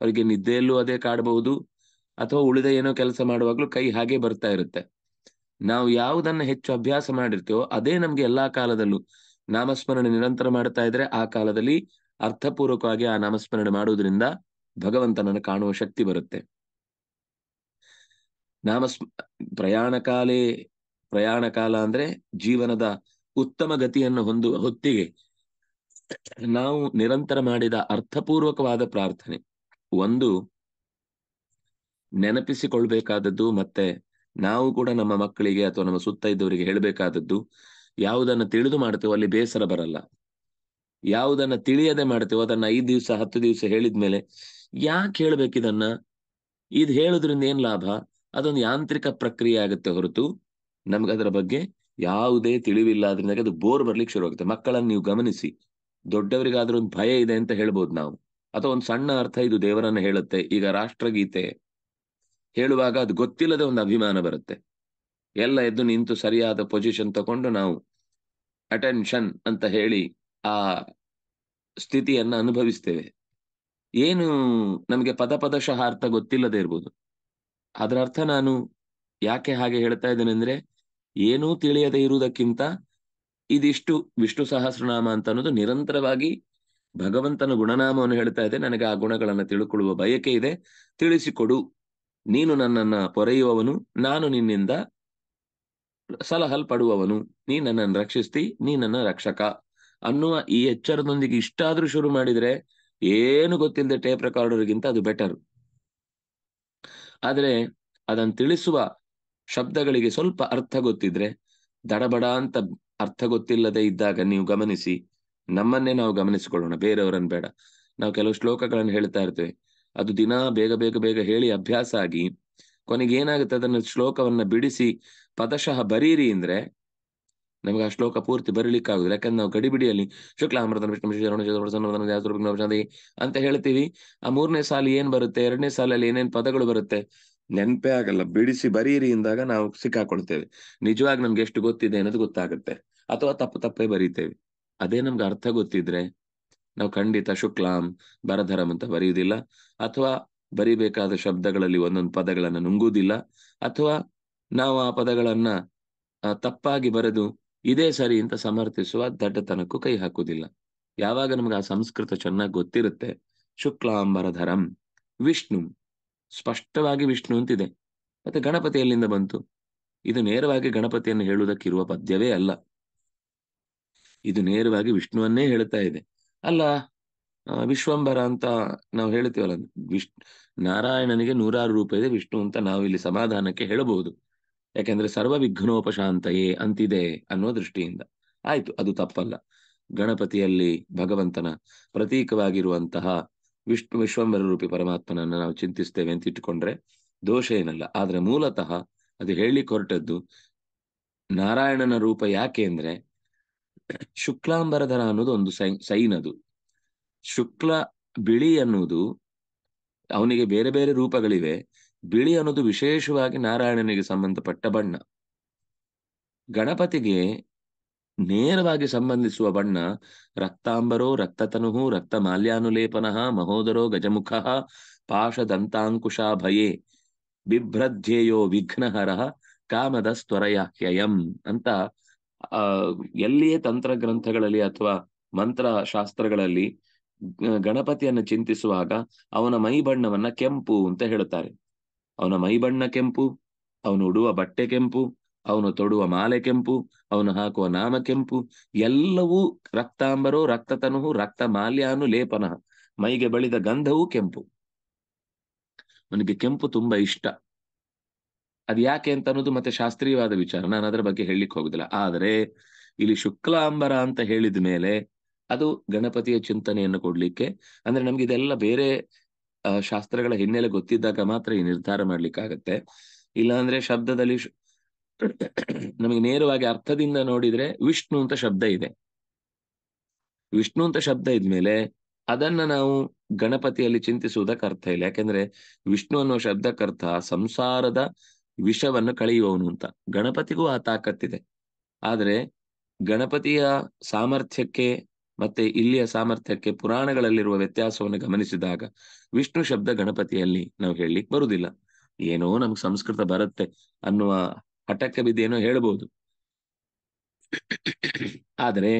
ಅವರಿಗೆ ನಿದ್ದೆಯಲ್ಲೂ ಅದೇ ಕಾಡಬಹುದು ಅಥವಾ ಉಳಿದ ಏನೋ ಕೆಲಸ ಮಾಡುವಾಗ್ಲೂ ಕೈ ಹಾಗೆ ಬರ್ತಾ ಇರುತ್ತೆ ನಾವು ಯಾವುದನ್ನ ಹೆಚ್ಚು ಅಭ್ಯಾಸ ಮಾಡಿರ್ತೀವೋ ಅದೇ ನಮ್ಗೆ ಎಲ್ಲಾ ಕಾಲದಲ್ಲೂ ನಾಮಸ್ಮರಣೆ ನಿರಂತರ ಮಾಡ್ತಾ ಇದ್ರೆ ಆ ಕಾಲದಲ್ಲಿ ಅರ್ಥಪೂರ್ವಕವಾಗಿ ಆ ನಾಮಸ್ಮರಣೆ ಮಾಡುವುದರಿಂದ ಭಗವಂತನನ್ನು ಕಾಣುವ ಶಕ್ತಿ ಬರುತ್ತೆ ನಾಮಸ್ ಪ್ರಯಾಣ ಕಾಲೇ ಪ್ರಯಾಣ ಕಾಲ ಅಂದ್ರೆ ಜೀವನದ ಉತ್ತಮ ಗತಿಯನ್ನು ಹೊಂದುವ ಹೊತ್ತಿಗೆ ನಾವು ನಿರಂತರ ಮಾಡಿದ ಅರ್ಥಪೂರ್ವಕವಾದ ಪ್ರಾರ್ಥನೆ ಒಂದು ನೆನಪಿಸಿಕೊಳ್ಬೇಕಾದದ್ದು ಮತ್ತೆ ನಾವು ಕೂಡ ನಮ್ಮ ಮಕ್ಕಳಿಗೆ ಅಥವಾ ನಮ್ಮ ಸುತ್ತ ಇದ್ದವರಿಗೆ ಹೇಳಬೇಕಾದದ್ದು ಯಾವುದನ್ನ ತಿಳಿದು ಮಾಡ್ತೇವೋ ಅಲ್ಲಿ ಬೇಸರ ಬರಲ್ಲ ಯಾವುದನ್ನ ತಿಳಿಯದೆ ಮಾಡ್ತೇವೋ ಅದನ್ನ ಐದು ದಿವಸ ಹತ್ತು ದಿವಸ ಹೇಳಿದ್ಮೇಲೆ ಯಾಕೆ ಹೇಳ್ಬೇಕು ಇದನ್ನ ಇದು ಹೇಳುದ್ರಿಂದ ಏನ್ ಲಾಭ ಅದೊಂದು ಯಾಂತ್ರಿಕ ಪ್ರಕ್ರಿಯೆ ಆಗುತ್ತೆ ಹೊರತು ನಮ್ಗೆ ಅದರ ಬಗ್ಗೆ ಯಾವುದೇ ತಿಳಿವಿಲ್ಲ ಅದರಿಂದ ಅದು ಬೋರ್ ಬರ್ಲಿಕ್ಕೆ ಶುರು ಆಗುತ್ತೆ ಮಕ್ಕಳನ್ನು ನೀವು ಗಮನಿಸಿ ದೊಡ್ಡವರಿಗಾದ್ರೂ ಒಂದು ಭಯ ಇದೆ ಅಂತ ಹೇಳ್ಬೋದು ನಾವು ಅಥವಾ ಒಂದು ಸಣ್ಣ ಅರ್ಥ ಇದು ದೇವರನ್ನ ಹೇಳುತ್ತೆ ಈಗ ರಾಷ್ಟ್ರಗೀತೆ ಹೇಳುವಾಗ ಅದು ಗೊತ್ತಿಲ್ಲದೆ ಒಂದು ಅಭಿಮಾನ ಬರುತ್ತೆ ಎಲ್ಲ ಎದ್ದು ನಿಂತು ಸರಿಯಾದ ಪೊಸಿಷನ್ ತಕೊಂಡು ನಾವು ಅಟೆನ್ಷನ್ ಅಂತ ಹೇಳಿ ಆ ಸ್ಥಿತಿಯನ್ನ ಅನುಭವಿಸ್ತೇವೆ ಏನು ನಮಗೆ ಪದ ಪದಶಃ ಅರ್ಥ ಗೊತ್ತಿಲ್ಲದೆ ಇರ್ಬೋದು ಅದರ ಅರ್ಥ ನಾನು ಯಾಕೆ ಹಾಗೆ ಹೇಳ್ತಾ ಇದ್ದೇನೆ ಅಂದ್ರೆ ಏನೂ ತಿಳಿಯದೆ ಇರುವುದಕ್ಕಿಂತ ಇದಿಷ್ಟು ವಿಷ್ಣು ಸಹಸ್ರನಾಮ ಅಂತ ಅನ್ನೋದು ನಿರಂತರವಾಗಿ ಭಗವಂತನ ಗುಣನಾಮವನ್ನು ಹೇಳ್ತಾ ಇದೆ ನನಗೆ ಆ ಗುಣಗಳನ್ನು ತಿಳ್ಕೊಳ್ಳುವ ಬಯಕೆ ಇದೆ ತಿಳಿಸಿಕೊಡು ನೀನು ನನ್ನನ್ನ ಪೊರೆಯುವವನು ನಾನು ನಿನ್ನಿಂದ ಸಲಹಲ್ಪಡುವವನು ನೀ ನನ್ನನ್ನು ರಕ್ಷಿಸ್ತಿ ನೀ ನನ್ನ ರಕ್ಷಕ ಅನ್ನುವ ಈ ಎಚ್ಚರದೊಂದಿಗೆ ಇಷ್ಟಾದ್ರೂ ಶುರು ಮಾಡಿದ್ರೆ ಏನು ಗೊತ್ತಿಲ್ಲದೆ ಟೇಪ್ ರೆಕಾರ್ಡರ್ಗಿಂತ ಅದು ಬೆಟರ್ ಆದ್ರೆ ಅದನ್ನ ತಿಳಿಸುವ ಶಬ್ದಗಳಿಗೆ ಸ್ವಲ್ಪ ಅರ್ಥ ಗೊತ್ತಿದ್ರೆ ದಡಬಡ ಅಂತ ಅರ್ಥ ಗೊತ್ತಿಲ್ಲದೆ ಇದ್ದಾಗ ನೀವು ಗಮನಿಸಿ ನಮ್ಮನ್ನೇ ನಾವು ಗಮನಿಸಿಕೊಳ್ಳೋಣ ಬೇರೆಯವರನ್ನು ಬೇಡ ನಾವು ಕೆಲವು ಶ್ಲೋಕಗಳನ್ನು ಹೇಳ್ತಾ ಇರ್ತೇವೆ ಅದು ದಿನ ಬೇಗ ಬೇಗ ಬೇಗ ಹೇಳಿ ಅಭ್ಯಾಸ ಆಗಿ ಕೊನೆಗೆ ಏನಾಗುತ್ತೆ ಅದನ್ನ ಶ್ಲೋಕವನ್ನ ಬಿಡಿಸಿ ಪದಶಃ ಬರೀರಿ ಅಂದ್ರೆ ನಮ್ಗೆ ಆ ಶ್ಲೋಕ ಪೂರ್ತಿ ಆಗುದಿಲ್ಲ ಯಾಕಂದ್ರೆ ನಾವು ಗಡಿಬಿಡಿಯಲ್ಲಿ ಶುಕ್ಲಾಮೃತ ವಿಷ್ಣು ಅಂತ ಹೇಳ್ತೀವಿ ಆ ಮೂರನೇ ಸಾಲಿ ಏನ್ ಬರುತ್ತೆ ಎರಡನೇ ಸಾಲಲ್ಲಿ ಏನೇನ್ ಪದಗಳು ಬರುತ್ತೆ ನೆನಪೇ ಆಗಲ್ಲ ಬಿಡಿಸಿ ಬರೀರಿ ಅಂದಾಗ ನಾವು ಸಿಕ್ಕಾಕೊಳ್ತೇವೆ ನಿಜವಾಗಿ ನಮ್ಗೆ ಎಷ್ಟು ಗೊತ್ತಿದೆ ಅನ್ನೋದು ಗೊತ್ತಾಗುತ್ತೆ ಅಥವಾ ತಪ್ಪು ತಪ್ಪೇ ಬರೀತೇವೆ ಅದೇ ನಮ್ಗೆ ಅರ್ಥ ಗೊತ್ತಿದ್ರೆ ನಾವು ಖಂಡಿತ ಶುಕ್ಲಾಂ ಬರಧರಂ ಅಂತ ಬರೆಯುವುದಿಲ್ಲ ಅಥವಾ ಬರಿಬೇಕಾದ ಶಬ್ದಗಳಲ್ಲಿ ಒಂದೊಂದು ಪದಗಳನ್ನು ನುಂಗುವುದಿಲ್ಲ ಅಥವಾ ನಾವು ಆ ಪದಗಳನ್ನ ತಪ್ಪಾಗಿ ಬರೆದು ಇದೇ ಸರಿ ಅಂತ ಸಮರ್ಥಿಸುವ ದಡ್ಡತನಕ್ಕೂ ಕೈ ಹಾಕುವುದಿಲ್ಲ ಯಾವಾಗ ನಮ್ಗೆ ಆ ಸಂಸ್ಕೃತ ಚೆನ್ನಾಗಿ ಗೊತ್ತಿರುತ್ತೆ ಶುಕ್ಲಾಂ ಬರಧರಂ ವಿಷ್ಣು ಸ್ಪಷ್ಟವಾಗಿ ವಿಷ್ಣು ಅಂತಿದೆ ಮತ್ತೆ ಗಣಪತಿ ಎಲ್ಲಿಂದ ಬಂತು ಇದು ನೇರವಾಗಿ ಗಣಪತಿಯನ್ನು ಹೇಳುವುದಕ್ಕಿರುವ ಪದ್ಯವೇ ಅಲ್ಲ ಇದು ನೇರವಾಗಿ ವಿಷ್ಣುವನ್ನೇ ಹೇಳ್ತಾ ಇದೆ ಅಲ್ಲ ವಿಶ್ವಂಬರ ಅಂತ ನಾವು ಹೇಳ್ತೀವಲ್ಲ ವಿಶ್ ನಾರಾಯಣನಿಗೆ ನೂರಾರು ರೂಪ ಇದೆ ವಿಷ್ಣು ಅಂತ ನಾವು ಇಲ್ಲಿ ಸಮಾಧಾನಕ್ಕೆ ಹೇಳಬಹುದು ಯಾಕೆಂದ್ರೆ ಸರ್ವ ವಿಘ್ನೋಪಶಾಂತಯೇ ಅಂತಿದೆ ಅನ್ನೋ ದೃಷ್ಟಿಯಿಂದ ಆಯ್ತು ಅದು ತಪ್ಪಲ್ಲ ಗಣಪತಿಯಲ್ಲಿ ಭಗವಂತನ ಪ್ರತೀಕವಾಗಿರುವಂತಹ ವಿಷ್ಣು ವಿಶ್ವಂಬರ ರೂಪಿ ಪರಮಾತ್ಮನನ್ನ ನಾವು ಚಿಂತಿಸ್ತೇವೆ ಅಂತ ಇಟ್ಟುಕೊಂಡ್ರೆ ದೋಷ ಏನಲ್ಲ ಆದ್ರೆ ಮೂಲತಃ ಅದು ಹೇಳಿ ಕೊರಟದ್ದು ನಾರಾಯಣನ ರೂಪ ಯಾಕೆ ಅಂದ್ರೆ ಶುಕ್ಲಾಂಬರಧರ ಅನ್ನೋದು ಒಂದು ಸೈ ಸೈನ್ ಅದು ಶುಕ್ಲ ಬಿಳಿ ಅನ್ನುವುದು ಅವನಿಗೆ ಬೇರೆ ಬೇರೆ ರೂಪಗಳಿವೆ ಬಿಳಿ ಅನ್ನೋದು ವಿಶೇಷವಾಗಿ ನಾರಾಯಣನಿಗೆ ಸಂಬಂಧಪಟ್ಟ ಬಣ್ಣ ಗಣಪತಿಗೆ ನೇರವಾಗಿ ಸಂಬಂಧಿಸುವ ಬಣ್ಣ ರಕ್ತಾಂಬರೋ ರಕ್ತತನುಹು ರಕ್ತ ಮಾಲ್ಯಾನುಲೇಪನಃ ಮಹೋದರೋ ಗಜಮುಖ ಪಾಶದಂತಾಂಕುಶ ಭಯೇ ಬಿಭ್ರಧ್ಯೇಯೋ ವಿಘ್ನಹರಃ ಕಾಮದ ಹ್ಯಯಂ ಅಂತ ಎಲ್ಲಿಯೇ ತಂತ್ರ ಗ್ರಂಥಗಳಲ್ಲಿ ಅಥವಾ ಮಂತ್ರ ಶಾಸ್ತ್ರಗಳಲ್ಲಿ ಗಣಪತಿಯನ್ನು ಚಿಂತಿಸುವಾಗ ಅವನ ಮೈ ಬಣ್ಣವನ್ನ ಕೆಂಪು ಅಂತ ಹೇಳುತ್ತಾರೆ ಅವನ ಮೈ ಬಣ್ಣ ಕೆಂಪು ಅವನು ಉಡುವ ಬಟ್ಟೆ ಕೆಂಪು ಅವನು ತೊಡುವ ಮಾಲೆ ಕೆಂಪು ಅವನು ಹಾಕುವ ನಾಮ ಕೆಂಪು ಎಲ್ಲವೂ ರಕ್ತಾಂಬರೋ ರಕ್ತತನುಹು ರಕ್ತ ಮಾಲ್ಯಾನು ಲೇಪನ ಮೈಗೆ ಬಳಿದ ಗಂಧವೂ ಕೆಂಪು ನನಗೆ ಕೆಂಪು ತುಂಬಾ ಇಷ್ಟ ಅದು ಯಾಕೆ ಅಂತ ಅನ್ನೋದು ಮತ್ತೆ ಶಾಸ್ತ್ರೀಯವಾದ ವಿಚಾರ ನಾನು ಅದರ ಬಗ್ಗೆ ಹೇಳಲಿಕ್ಕೆ ಹೋಗುದಿಲ್ಲ ಆದರೆ ಇಲ್ಲಿ ಶುಕ್ಲಾಂಬರ ಅಂತ ಹೇಳಿದ ಮೇಲೆ ಅದು ಗಣಪತಿಯ ಚಿಂತನೆಯನ್ನು ಕೊಡ್ಲಿಕ್ಕೆ ಅಂದ್ರೆ ನಮ್ಗೆ ಇದೆಲ್ಲ ಬೇರೆ ಶಾಸ್ತ್ರಗಳ ಹಿನ್ನೆಲೆ ಗೊತ್ತಿದ್ದಾಗ ಮಾತ್ರ ಈ ನಿರ್ಧಾರ ಮಾಡ್ಲಿಕ್ಕೆ ಆಗತ್ತೆ ಇಲ್ಲಾಂದ್ರೆ ಶಬ್ದದಲ್ಲಿ ನಮಗೆ ನೇರವಾಗಿ ಅರ್ಥದಿಂದ ನೋಡಿದ್ರೆ ವಿಷ್ಣು ಅಂತ ಶಬ್ದ ಇದೆ ವಿಷ್ಣು ಅಂತ ಶಬ್ದ ಇದ್ಮೇಲೆ ಅದನ್ನ ನಾವು ಗಣಪತಿಯಲ್ಲಿ ಚಿಂತಿಸುವುದಕ್ಕೆ ಅರ್ಥ ಇಲ್ಲ ಯಾಕೆಂದ್ರೆ ವಿಷ್ಣು ಅನ್ನೋ ಶಬ್ದಕ್ಕರ್ಥ ಸಂಸಾರದ ವಿಷವನ್ನು ಕಳೆಯುವವನು ಅಂತ ಗಣಪತಿಗೂ ಆ ತಾಕತ್ತಿದೆ ಆದರೆ ಗಣಪತಿಯ ಸಾಮರ್ಥ್ಯಕ್ಕೆ ಮತ್ತೆ ಇಲ್ಲಿಯ ಸಾಮರ್ಥ್ಯಕ್ಕೆ ಪುರಾಣಗಳಲ್ಲಿರುವ ವ್ಯತ್ಯಾಸವನ್ನು ಗಮನಿಸಿದಾಗ ವಿಷ್ಣು ಶಬ್ದ ಗಣಪತಿಯಲ್ಲಿ ನಾವು ಹೇಳಲಿಕ್ಕೆ ಬರುವುದಿಲ್ಲ ಏನೋ ನಮ್ಗೆ ಸಂಸ್ಕೃತ ಬರುತ್ತೆ ಅನ್ನುವ ಹಠಕ್ಕೆ ಬಿದ್ದೇನೋ ಹೇಳಬಹುದು ಆದರೆ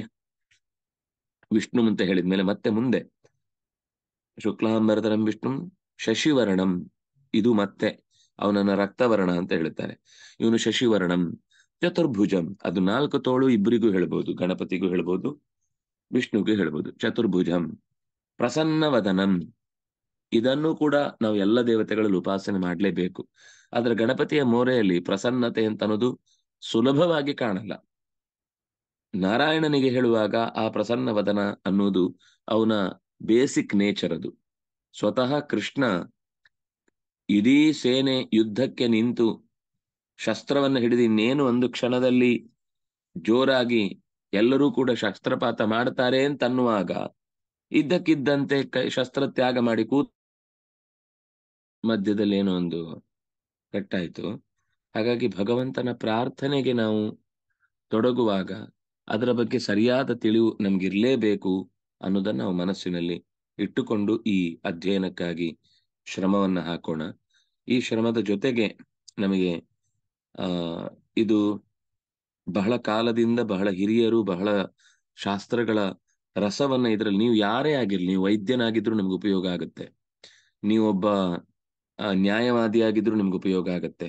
ವಿಷ್ಣು ಅಂತ ಹೇಳಿದ್ಮೇಲೆ ಮತ್ತೆ ಮುಂದೆ ಶುಕ್ಲಾಂಬರಧರಂ ವಿಷ್ಣು ಶಶಿವರ್ಣಂ ಇದು ಮತ್ತೆ ಅವನನ್ನ ರಕ್ತವರ್ಣ ಅಂತ ಹೇಳ್ತಾರೆ ಇವನು ಶಶಿವರ್ಣಂ ಚತುರ್ಭುಜಂ ಅದು ನಾಲ್ಕು ತೋಳು ಇಬ್ಬರಿಗೂ ಹೇಳ್ಬೋದು ಗಣಪತಿಗೂ ಹೇಳ್ಬೋದು ವಿಷ್ಣುಗೂ ಹೇಳ್ಬೋದು ಚತುರ್ಭುಜಂ ಪ್ರಸನ್ನವದನಂ ಇದನ್ನು ಕೂಡ ನಾವು ಎಲ್ಲ ದೇವತೆಗಳಲ್ಲಿ ಉಪಾಸನೆ ಮಾಡಲೇಬೇಕು ಆದ್ರೆ ಗಣಪತಿಯ ಮೋರೆಯಲ್ಲಿ ಪ್ರಸನ್ನತೆ ಅಂತ ಅನ್ನೋದು ಸುಲಭವಾಗಿ ಕಾಣಲ್ಲ ನಾರಾಯಣನಿಗೆ ಹೇಳುವಾಗ ಆ ಪ್ರಸನ್ನವದನ ಅನ್ನೋದು ಅವನ ಬೇಸಿಕ್ ನೇಚರ್ ಅದು ಸ್ವತಃ ಕೃಷ್ಣ ಇಡೀ ಸೇನೆ ಯುದ್ಧಕ್ಕೆ ನಿಂತು ಶಸ್ತ್ರವನ್ನು ಹಿಡಿದು ಇನ್ನೇನು ಒಂದು ಕ್ಷಣದಲ್ಲಿ ಜೋರಾಗಿ ಎಲ್ಲರೂ ಕೂಡ ಶಸ್ತ್ರಪಾತ ಮಾಡ್ತಾರೆ ಅಂತನ್ನುವಾಗ ಇದ್ದಕ್ಕಿದ್ದಂತೆ ಕೈ ಶಸ್ತ್ರ ತ್ಯಾಗ ಮಾಡಿ ಕೂತ್ ಮಧ್ಯದಲ್ಲಿ ಏನೋ ಒಂದು ಕಟ್ಟಾಯಿತು ಹಾಗಾಗಿ ಭಗವಂತನ ಪ್ರಾರ್ಥನೆಗೆ ನಾವು ತೊಡಗುವಾಗ ಅದರ ಬಗ್ಗೆ ಸರಿಯಾದ ತಿಳಿವು ನಮ್ಗಿರ್ಲೇಬೇಕು ಅನ್ನೋದನ್ನ ನಾವು ಮನಸ್ಸಿನಲ್ಲಿ ಇಟ್ಟುಕೊಂಡು ಈ ಅಧ್ಯಯನಕ್ಕಾಗಿ ಶ್ರಮವನ್ನ ಹಾಕೋಣ ಈ ಶ್ರಮದ ಜೊತೆಗೆ ನಮಗೆ ಆ ಇದು ಬಹಳ ಕಾಲದಿಂದ ಬಹಳ ಹಿರಿಯರು ಬಹಳ ಶಾಸ್ತ್ರಗಳ ರಸವನ್ನ ಇದರಲ್ಲಿ ನೀವು ಯಾರೇ ಆಗಿರ್ಲಿ ನೀವು ವೈದ್ಯನಾಗಿದ್ರು ನಿಮ್ಗೆ ಉಪಯೋಗ ಆಗುತ್ತೆ ನೀವೊಬ್ಬ ಆಗಿದ್ರು ನಿಮ್ಗೆ ಉಪಯೋಗ ಆಗುತ್ತೆ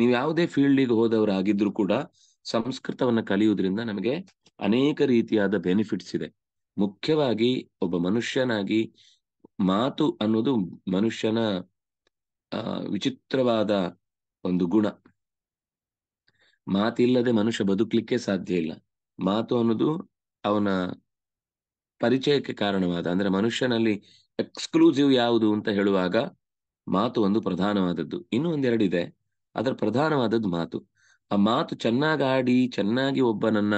ನೀವು ಯಾವುದೇ ಫೀಲ್ಡಿಗೆ ಆಗಿದ್ರು ಕೂಡ ಸಂಸ್ಕೃತವನ್ನ ಕಲಿಯುವುದರಿಂದ ನಮಗೆ ಅನೇಕ ರೀತಿಯಾದ ಬೆನಿಫಿಟ್ಸ್ ಇದೆ ಮುಖ್ಯವಾಗಿ ಒಬ್ಬ ಮನುಷ್ಯನಾಗಿ ಮಾತು ಅನ್ನೋದು ಮನುಷ್ಯನ ವಿಚಿತ್ರವಾದ ಒಂದು ಗುಣ ಮಾತಿಲ್ಲದೆ ಮನುಷ್ಯ ಬದುಕಲಿಕ್ಕೆ ಸಾಧ್ಯ ಇಲ್ಲ ಮಾತು ಅನ್ನೋದು ಅವನ ಪರಿಚಯಕ್ಕೆ ಕಾರಣವಾದ ಅಂದ್ರೆ ಮನುಷ್ಯನಲ್ಲಿ ಎಕ್ಸ್ಕ್ಲೂಸಿವ್ ಯಾವುದು ಅಂತ ಹೇಳುವಾಗ ಮಾತು ಒಂದು ಪ್ರಧಾನವಾದದ್ದು ಇನ್ನೂ ಒಂದೆರಡಿದೆ ಅದರ ಪ್ರಧಾನವಾದದ್ದು ಮಾತು ಆ ಮಾತು ಚೆನ್ನಾಗಿ ಆಡಿ ಚೆನ್ನಾಗಿ ಒಬ್ಬನನ್ನ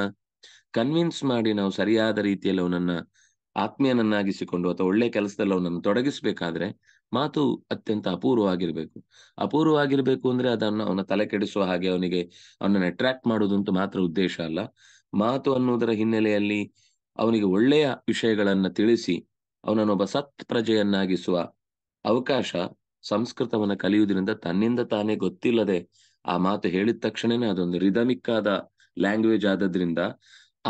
ಕನ್ವಿನ್ಸ್ ಮಾಡಿ ನಾವು ಸರಿಯಾದ ರೀತಿಯಲ್ಲಿ ಅವನನ್ನ ಆತ್ಮೀಯನನ್ನಾಗಿಸಿಕೊಂಡು ಅಥವಾ ಒಳ್ಳೆ ಕೆಲಸದಲ್ಲಿ ಅವನನ್ನು ತೊಡಗಿಸ್ಬೇಕಾದ್ರೆ ಮಾತು ಅತ್ಯಂತ ಅಪೂರ್ವವಾಗಿರ್ಬೇಕು ಅಪೂರ್ವವಾಗಿರ್ಬೇಕು ಅಂದ್ರೆ ಅದನ್ನು ಅವನ ತಲೆ ಕೆಡಿಸುವ ಹಾಗೆ ಅವನಿಗೆ ಅವನನ್ನು ಅಟ್ರಾಕ್ಟ್ ಮಾಡುವುದಂತೂ ಮಾತ್ರ ಉದ್ದೇಶ ಅಲ್ಲ ಮಾತು ಅನ್ನುವುದರ ಹಿನ್ನೆಲೆಯಲ್ಲಿ ಅವನಿಗೆ ಒಳ್ಳೆಯ ವಿಷಯಗಳನ್ನ ತಿಳಿಸಿ ಒಬ್ಬ ಸತ್ ಪ್ರಜೆಯನ್ನಾಗಿಸುವ ಅವಕಾಶ ಸಂಸ್ಕೃತವನ್ನ ಕಲಿಯುವುದರಿಂದ ತನ್ನಿಂದ ತಾನೇ ಗೊತ್ತಿಲ್ಲದೆ ಆ ಮಾತು ಹೇಳಿದ ತಕ್ಷಣನೇ ಅದೊಂದು ರಿದಮಿಕ್ ಆದ ಲ್ಯಾಂಗ್ವೇಜ್ ಆದದ್ರಿಂದ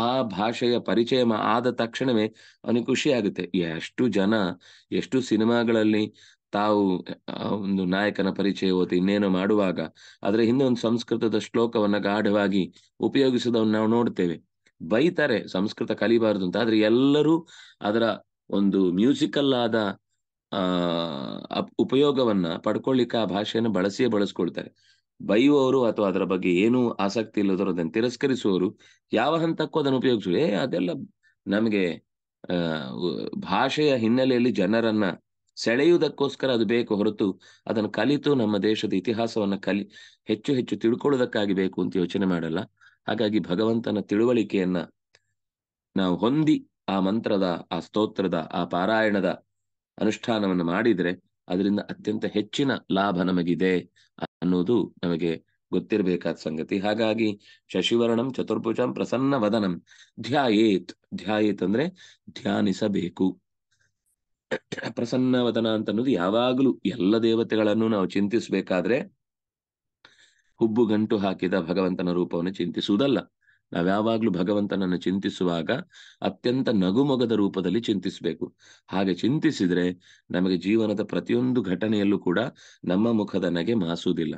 ಆ ಭಾಷೆಯ ಪರಿಚಯ ಆದ ತಕ್ಷಣವೇ ಅವನಿಗೆ ಖುಷಿ ಆಗುತ್ತೆ ಎಷ್ಟು ಜನ ಎಷ್ಟು ಸಿನಿಮಾಗಳಲ್ಲಿ ತಾವು ಒಂದು ನಾಯಕನ ಪರಿಚಯ ಓದಿ ಇನ್ನೇನೋ ಮಾಡುವಾಗ ಅದರ ಹಿಂದೆ ಒಂದು ಸಂಸ್ಕೃತದ ಶ್ಲೋಕವನ್ನ ಗಾಢವಾಗಿ ಉಪಯೋಗಿಸೋದನ್ನು ನಾವು ನೋಡ್ತೇವೆ ಬೈತಾರೆ ಸಂಸ್ಕೃತ ಕಲಿಬಾರದು ಅಂತ ಆದ್ರೆ ಎಲ್ಲರೂ ಅದರ ಒಂದು ಮ್ಯೂಸಿಕಲ್ ಆದ ಆ ಉಪಯೋಗವನ್ನ ಪಡ್ಕೊಳ್ಳಿಕ್ಕೆ ಆ ಭಾಷೆಯನ್ನು ಬಳಸಿಯೇ ಬಳಸ್ಕೊಳ್ತಾರೆ ಬೈಯುವವರು ಅಥವಾ ಅದರ ಬಗ್ಗೆ ಏನೂ ಆಸಕ್ತಿ ಇಲ್ಲದರೂ ಅದನ್ನು ತಿರಸ್ಕರಿಸುವವರು ಯಾವ ಹಂತಕ್ಕೂ ಅದನ್ನು ಉಪಯೋಗಿಸುವ ಅದೆಲ್ಲ ನಮಗೆ ಭಾಷೆಯ ಹಿನ್ನೆಲೆಯಲ್ಲಿ ಜನರನ್ನ ಸೆಳೆಯುವುದಕ್ಕೋಸ್ಕರ ಅದು ಬೇಕು ಹೊರತು ಅದನ್ನು ಕಲಿತು ನಮ್ಮ ದೇಶದ ಇತಿಹಾಸವನ್ನ ಕಲಿ ಹೆಚ್ಚು ಹೆಚ್ಚು ತಿಳ್ಕೊಳ್ಳೋದಕ್ಕಾಗಿ ಬೇಕು ಅಂತ ಯೋಚನೆ ಮಾಡಲ್ಲ ಹಾಗಾಗಿ ಭಗವಂತನ ತಿಳುವಳಿಕೆಯನ್ನ ನಾವು ಹೊಂದಿ ಆ ಮಂತ್ರದ ಆ ಸ್ತೋತ್ರದ ಆ ಪಾರಾಯಣದ ಅನುಷ್ಠಾನವನ್ನು ಮಾಡಿದ್ರೆ ಅದರಿಂದ ಅತ್ಯಂತ ಹೆಚ್ಚಿನ ಲಾಭ ನಮಗಿದೆ ಅನ್ನೋದು ನಮಗೆ ಗೊತ್ತಿರಬೇಕಾದ ಸಂಗತಿ ಹಾಗಾಗಿ ಶಶಿವರ್ಣಂ ಚತುರ್ಭುಜಂ ಪ್ರಸನ್ನ ವದನಂ ಧ್ಯಾಯೇತ್ ಧ್ಯಾಯೇತ್ ಅಂದ್ರೆ ಧ್ಯಾನಿಸಬೇಕು ಪ್ರಸನ್ನ ವದನ ಅಂತ ಅನ್ನೋದು ಯಾವಾಗಲೂ ಎಲ್ಲ ದೇವತೆಗಳನ್ನು ನಾವು ಚಿಂತಿಸ್ಬೇಕಾದ್ರೆ ಹುಬ್ಬು ಗಂಟು ಹಾಕಿದ ಭಗವಂತನ ರೂಪವನ್ನು ಚಿಂತಿಸುವುದಲ್ಲ ಯಾವಾಗ್ಲೂ ಭಗವಂತನನ್ನು ಚಿಂತಿಸುವಾಗ ಅತ್ಯಂತ ನಗುಮೊಗದ ರೂಪದಲ್ಲಿ ಚಿಂತಿಸಬೇಕು ಹಾಗೆ ಚಿಂತಿಸಿದ್ರೆ ನಮಗೆ ಜೀವನದ ಪ್ರತಿಯೊಂದು ಘಟನೆಯಲ್ಲೂ ಕೂಡ ನಮ್ಮ ಮುಖದ ನಗೆ ಮಾಸುವುದಿಲ್ಲ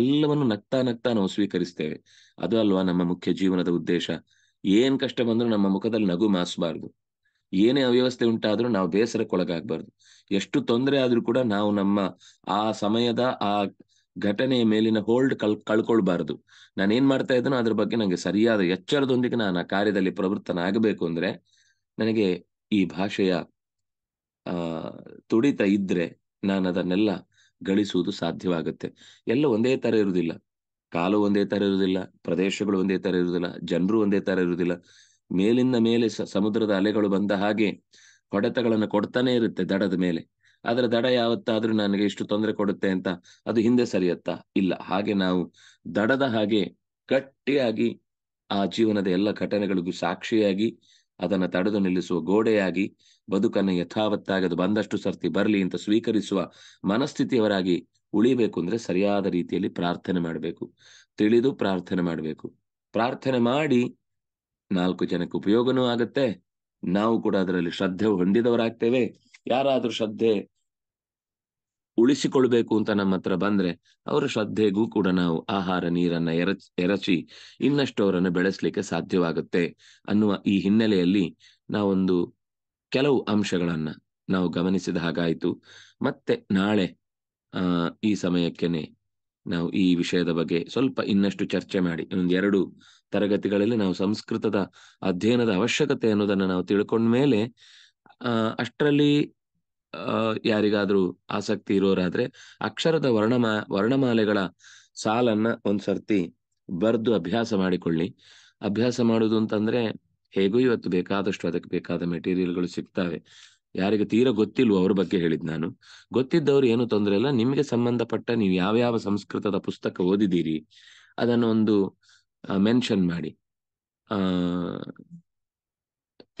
ಎಲ್ಲವನ್ನು ನಗ್ತಾ ನಗ್ತಾ ನಾವು ಸ್ವೀಕರಿಸ್ತೇವೆ ಅದು ಅಲ್ವಾ ನಮ್ಮ ಮುಖ್ಯ ಜೀವನದ ಉದ್ದೇಶ ಏನ್ ಕಷ್ಟ ಬಂದ್ರೂ ನಮ್ಮ ಮುಖದಲ್ಲಿ ನಗು ಮಾಸಬಾರ್ದು ಏನೇ ಅವ್ಯವಸ್ಥೆ ಉಂಟಾದ್ರೂ ನಾವು ಬೇಸರಕ್ಕೊಳಗಾಗಬಾರ್ದು ಎಷ್ಟು ತೊಂದರೆ ಆದ್ರೂ ಕೂಡ ನಾವು ನಮ್ಮ ಆ ಸಮಯದ ಆ ಘಟನೆಯ ಮೇಲಿನ ಹೋಲ್ಡ್ ಕಲ್ ಕಳ್ಕೊಳ್ಬಾರ್ದು ನಾನು ಏನ್ ಮಾಡ್ತಾ ಇದ್ದೇನೋ ಅದ್ರ ಬಗ್ಗೆ ನನಗೆ ಸರಿಯಾದ ಎಚ್ಚರದೊಂದಿಗೆ ನಾನು ಆ ಕಾರ್ಯದಲ್ಲಿ ಪ್ರವೃತ್ತನಾಗಬೇಕು ಅಂದ್ರೆ ನನಗೆ ಈ ಭಾಷೆಯ ಆ ತುಡಿತ ಇದ್ರೆ ನಾನು ಅದನ್ನೆಲ್ಲ ಗಳಿಸುವುದು ಸಾಧ್ಯವಾಗುತ್ತೆ ಎಲ್ಲ ಒಂದೇ ತರ ಇರುವುದಿಲ್ಲ ಕಾಲು ಒಂದೇ ತರ ಇರುವುದಿಲ್ಲ ಪ್ರದೇಶಗಳು ಒಂದೇ ತರ ಇರುವುದಿಲ್ಲ ಜನರು ಒಂದೇ ತರ ಇರುವುದಿಲ್ಲ ಮೇಲಿಂದ ಮೇಲೆ ಸಮುದ್ರದ ಅಲೆಗಳು ಬಂದ ಹಾಗೆ ಹೊಡೆತಗಳನ್ನು ಕೊಡ್ತಾನೆ ಇರುತ್ತೆ ದಡದ ಮೇಲೆ ಅದರ ದಡ ಯಾವತ್ತಾದ್ರೂ ನನಗೆ ಇಷ್ಟು ತೊಂದರೆ ಕೊಡುತ್ತೆ ಅಂತ ಅದು ಹಿಂದೆ ಸರಿಯತ್ತಾ ಇಲ್ಲ ಹಾಗೆ ನಾವು ದಡದ ಹಾಗೆ ಗಟ್ಟಿಯಾಗಿ ಆ ಜೀವನದ ಎಲ್ಲ ಘಟನೆಗಳಿಗೂ ಸಾಕ್ಷಿಯಾಗಿ ಅದನ್ನ ತಡೆದು ನಿಲ್ಲಿಸುವ ಗೋಡೆಯಾಗಿ ಬದುಕನ್ನು ಯಥಾವತ್ತಾಗಿ ಅದು ಬಂದಷ್ಟು ಸರ್ತಿ ಬರಲಿ ಅಂತ ಸ್ವೀಕರಿಸುವ ಮನಸ್ಥಿತಿಯವರಾಗಿ ಉಳಿಬೇಕು ಅಂದ್ರೆ ಸರಿಯಾದ ರೀತಿಯಲ್ಲಿ ಪ್ರಾರ್ಥನೆ ಮಾಡಬೇಕು ತಿಳಿದು ಪ್ರಾರ್ಥನೆ ಮಾಡಬೇಕು ಪ್ರಾರ್ಥನೆ ಮಾಡಿ ನಾಲ್ಕು ಜನಕ್ಕೆ ಉಪಯೋಗನೂ ಆಗತ್ತೆ ನಾವು ಕೂಡ ಅದರಲ್ಲಿ ಶ್ರದ್ಧೆ ಹೊಂದಿದವರಾಗ್ತೇವೆ ಯಾರಾದ್ರೂ ಶ್ರದ್ಧೆ ಉಳಿಸಿಕೊಳ್ಬೇಕು ಅಂತ ನಮ್ಮ ಹತ್ರ ಬಂದ್ರೆ ಅವರ ಶ್ರದ್ಧೆಗೂ ಕೂಡ ನಾವು ಆಹಾರ ನೀರನ್ನ ಎರ ಎರಚಿ ಇನ್ನಷ್ಟು ಅವರನ್ನು ಬೆಳೆಸಲಿಕ್ಕೆ ಸಾಧ್ಯವಾಗುತ್ತೆ ಅನ್ನುವ ಈ ಹಿನ್ನೆಲೆಯಲ್ಲಿ ನಾವೊಂದು ಕೆಲವು ಅಂಶಗಳನ್ನ ನಾವು ಗಮನಿಸಿದ ಹಾಗಾಯಿತು ಮತ್ತೆ ನಾಳೆ ಆ ಈ ಸಮಯಕ್ಕೇನೆ ನಾವು ಈ ವಿಷಯದ ಬಗ್ಗೆ ಸ್ವಲ್ಪ ಇನ್ನಷ್ಟು ಚರ್ಚೆ ಮಾಡಿ ಒಂದೆರಡು ತರಗತಿಗಳಲ್ಲಿ ನಾವು ಸಂಸ್ಕೃತದ ಅಧ್ಯಯನದ ಅವಶ್ಯಕತೆ ಅನ್ನೋದನ್ನ ನಾವು ತಿಳ್ಕೊಂಡ್ಮೇಲೆ ಅಹ್ ಅಷ್ಟರಲ್ಲಿ ಯಾರಿಗಾದ್ರೂ ಆಸಕ್ತಿ ಇರೋರಾದ್ರೆ ಅಕ್ಷರದ ವರ್ಣಮಾ ವರ್ಣಮಾಲೆಗಳ ಸಾಲನ್ನ ಒಂದ್ಸರ್ತಿ ಬರೆದು ಅಭ್ಯಾಸ ಮಾಡಿಕೊಳ್ಳಿ ಅಭ್ಯಾಸ ಮಾಡುದು ಅಂತಂದ್ರೆ ಹೇಗೂ ಇವತ್ತು ಬೇಕಾದಷ್ಟು ಅದಕ್ಕೆ ಬೇಕಾದ ಮೆಟೀರಿಯಲ್ಗಳು ಸಿಗ್ತವೆ ಯಾರಿಗೆ ತೀರ ಗೊತ್ತಿಲ್ವೋ ಅವ್ರ ಬಗ್ಗೆ ಹೇಳಿದ್ ನಾನು ಗೊತ್ತಿದ್ದವ್ರು ಏನು ತೊಂದರೆ ಇಲ್ಲ ನಿಮ್ಗೆ ಸಂಬಂಧಪಟ್ಟ ನೀವು ಯಾವ್ಯಾವ ಸಂಸ್ಕೃತದ ಪುಸ್ತಕ ಓದಿದ್ದೀರಿ ಅದನ್ನು ಒಂದು ಮೆನ್ಷನ್ ಮಾಡಿ ಆ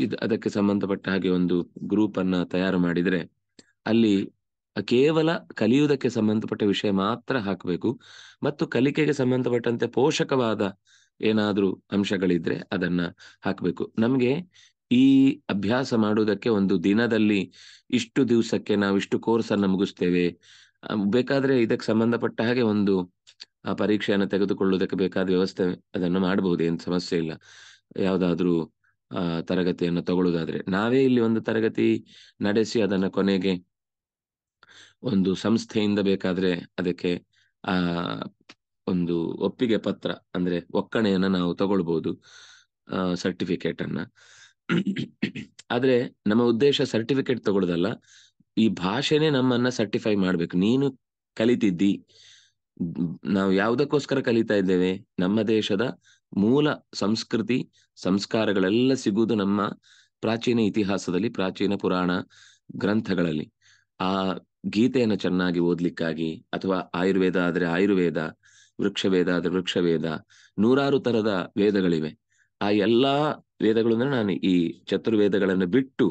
ಇದು ಅದಕ್ಕೆ ಸಂಬಂಧಪಟ್ಟ ಹಾಗೆ ಒಂದು ಗ್ರೂಪ್ ಅನ್ನ ತಯಾರು ಮಾಡಿದ್ರೆ ಅಲ್ಲಿ ಕೇವಲ ಕಲಿಯುವುದಕ್ಕೆ ಸಂಬಂಧಪಟ್ಟ ವಿಷಯ ಮಾತ್ರ ಹಾಕಬೇಕು ಮತ್ತು ಕಲಿಕೆಗೆ ಸಂಬಂಧಪಟ್ಟಂತೆ ಪೋಷಕವಾದ ಏನಾದ್ರೂ ಅಂಶಗಳಿದ್ರೆ ಅದನ್ನ ಹಾಕಬೇಕು ನಮ್ಗೆ ಈ ಅಭ್ಯಾಸ ಮಾಡುವುದಕ್ಕೆ ಒಂದು ದಿನದಲ್ಲಿ ಇಷ್ಟು ದಿವಸಕ್ಕೆ ನಾವು ಇಷ್ಟು ಕೋರ್ಸ್ ಮುಗಿಸ್ತೇವೆ ಬೇಕಾದ್ರೆ ಇದಕ್ಕೆ ಸಂಬಂಧಪಟ್ಟ ಹಾಗೆ ಒಂದು ಪರೀಕ್ಷೆಯನ್ನು ತೆಗೆದುಕೊಳ್ಳುವುದಕ್ಕೆ ಬೇಕಾದ ವ್ಯವಸ್ಥೆ ಅದನ್ನು ಮಾಡಬಹುದು ಏನು ಸಮಸ್ಯೆ ಇಲ್ಲ ಆ ತರಗತಿಯನ್ನು ತಗೊಳ್ಳುವುದಾದ್ರೆ ನಾವೇ ಇಲ್ಲಿ ಒಂದು ತರಗತಿ ನಡೆಸಿ ಅದನ್ನ ಕೊನೆಗೆ ಒಂದು ಸಂಸ್ಥೆಯಿಂದ ಬೇಕಾದ್ರೆ ಅದಕ್ಕೆ ಆ ಒಂದು ಒಪ್ಪಿಗೆ ಪತ್ರ ಅಂದ್ರೆ ಒಕ್ಕಣೆಯನ್ನ ನಾವು ತಗೊಳ್ಬಹುದು ಸರ್ಟಿಫಿಕೇಟ್ ಅನ್ನ ಆದ್ರೆ ನಮ್ಮ ಉದ್ದೇಶ ಸರ್ಟಿಫಿಕೇಟ್ ತಗೊಳ್ಳೋದಲ್ಲ ಈ ಭಾಷೆನೇ ನಮ್ಮನ್ನ ಸರ್ಟಿಫೈ ಮಾಡ್ಬೇಕು ನೀನು ಕಲಿತಿದ್ದಿ ನಾವು ಯಾವುದಕ್ಕೋಸ್ಕರ ಕಲಿತಾ ಇದ್ದೇವೆ ನಮ್ಮ ದೇಶದ ಮೂಲ ಸಂಸ್ಕೃತಿ ಸಂಸ್ಕಾರಗಳೆಲ್ಲ ಸಿಗುವುದು ನಮ್ಮ ಪ್ರಾಚೀನ ಇತಿಹಾಸದಲ್ಲಿ ಪ್ರಾಚೀನ ಪುರಾಣ ಗ್ರಂಥಗಳಲ್ಲಿ ಆ ಗೀತೆಯನ್ನು ಚೆನ್ನಾಗಿ ಓದ್ಲಿಕ್ಕಾಗಿ ಅಥವಾ ಆಯುರ್ವೇದ ಆದ್ರೆ ಆಯುರ್ವೇದ ವೃಕ್ಷವೇದ ಆದ್ರೆ ವೃಕ್ಷವೇದ ನೂರಾರು ತರದ ವೇದಗಳಿವೆ ಆ ಎಲ್ಲಾ ವೇದಗಳನ್ನು ನಾನು ಈ ಚತುರ್ವೇದಗಳನ್ನು ಬಿಟ್ಟು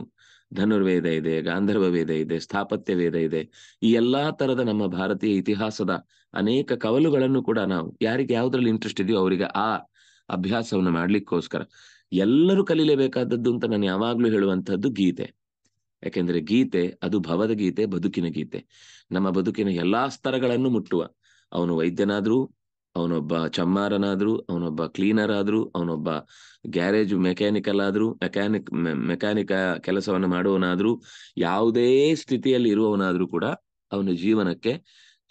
ಧನುರ್ವೇದ ಇದೆ ಗಾಂಧರ್ವ ವೇದ ಇದೆ ಸ್ಥಾಪತ್ಯ ವೇದ ಇದೆ ಈ ಎಲ್ಲಾ ತರದ ನಮ್ಮ ಭಾರತೀಯ ಇತಿಹಾಸದ ಅನೇಕ ಕವಲುಗಳನ್ನು ಕೂಡ ನಾವು ಯಾರಿಗೆ ಯಾವ್ದ್ರಲ್ಲಿ ಇಂಟ್ರೆಸ್ಟ್ ಇದೆಯೋ ಅವರಿಗೆ ಆ ಅಭ್ಯಾಸವನ್ನು ಮಾಡ್ಲಿಕ್ಕೋಸ್ಕರ ಎಲ್ಲರೂ ಕಲೀಲೇಬೇಕಾದದ್ದು ಅಂತ ನಾನು ಯಾವಾಗ್ಲೂ ಹೇಳುವಂತಹದ್ದು ಗೀತೆ ಯಾಕೆಂದ್ರೆ ಗೀತೆ ಅದು ಭವದ ಗೀತೆ ಬದುಕಿನ ಗೀತೆ ನಮ್ಮ ಬದುಕಿನ ಎಲ್ಲಾ ಸ್ತರಗಳನ್ನು ಮುಟ್ಟುವ ಅವನು ವೈದ್ಯನಾದ್ರೂ ಅವನೊಬ್ಬ ಚಮ್ಮಾರನಾದ್ರೂ ಅವನೊಬ್ಬ ಕ್ಲೀನರ್ ಆದ್ರೂ ಅವನೊಬ್ಬ ಗ್ಯಾರೇಜ್ ಮೆಕ್ಯಾನಿಕಲ್ ಆದ್ರೂ ಮೆಕ್ಯಾನಿಕ್ ಮೆಕ್ಯಾನಿಕ ಕೆಲಸವನ್ನು ಮಾಡುವವನಾದ್ರೂ ಯಾವುದೇ ಸ್ಥಿತಿಯಲ್ಲಿ ಇರುವವನಾದ್ರೂ ಕೂಡ ಅವನ ಜೀವನಕ್ಕೆ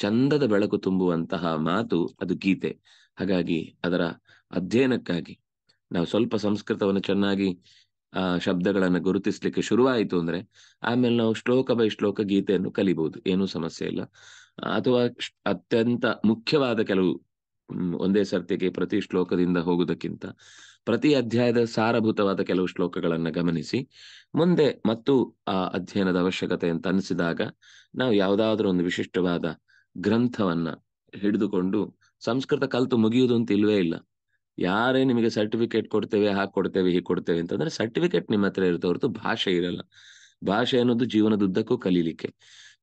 ಚಂದದ ಬೆಳಕು ತುಂಬುವಂತಹ ಮಾತು ಅದು ಗೀತೆ ಹಾಗಾಗಿ ಅದರ ಅಧ್ಯಯನಕ್ಕಾಗಿ ನಾವು ಸ್ವಲ್ಪ ಸಂಸ್ಕೃತವನ್ನು ಚೆನ್ನಾಗಿ ಆ ಶಬ್ದಗಳನ್ನ ಗುರುತಿಸ್ಲಿಕ್ಕೆ ಶುರುವಾಯಿತು ಅಂದ್ರೆ ಆಮೇಲೆ ನಾವು ಶ್ಲೋಕ ಬೈ ಶ್ಲೋಕ ಗೀತೆಯನ್ನು ಕಲಿಬಹುದು ಏನೂ ಸಮಸ್ಯೆ ಇಲ್ಲ ಅಥವಾ ಅತ್ಯಂತ ಮುಖ್ಯವಾದ ಕೆಲವು ಒಂದೇ ಸರ್ತಿಗೆ ಪ್ರತಿ ಶ್ಲೋಕದಿಂದ ಹೋಗುವುದಕ್ಕಿಂತ ಪ್ರತಿ ಅಧ್ಯಾಯದ ಸಾರಭೂತವಾದ ಕೆಲವು ಶ್ಲೋಕಗಳನ್ನ ಗಮನಿಸಿ ಮುಂದೆ ಮತ್ತು ಆ ಅಧ್ಯಯನದ ಅವಶ್ಯಕತೆ ಅಂತ ಅನಿಸಿದಾಗ ನಾವು ಯಾವುದಾದ್ರೂ ಒಂದು ವಿಶಿಷ್ಟವಾದ ಗ್ರಂಥವನ್ನ ಹಿಡಿದುಕೊಂಡು ಸಂಸ್ಕೃತ ಕಲ್ತು ಮುಗಿಯುವುದು ಅಂತ ಇಲ್ವೇ ಇಲ್ಲ ಯಾರೇ ನಿಮಗೆ ಸರ್ಟಿಫಿಕೇಟ್ ಕೊಡ್ತೇವೆ ಹಾಕ್ ಕೊಡ್ತೇವೆ ಹೀಗೆ ಕೊಡ್ತೇವೆ ಅಂತಂದ್ರೆ ಸರ್ಟಿಫಿಕೇಟ್ ನಿಮ್ಮ ಹತ್ರ ಇರುತ್ತೆ ಭಾಷೆ ಇರಲ್ಲ ಭಾಷೆ ಅನ್ನೋದು ಜೀವನದುದ್ದಕ್ಕೂ ಕಲೀಲಿಕ್ಕೆ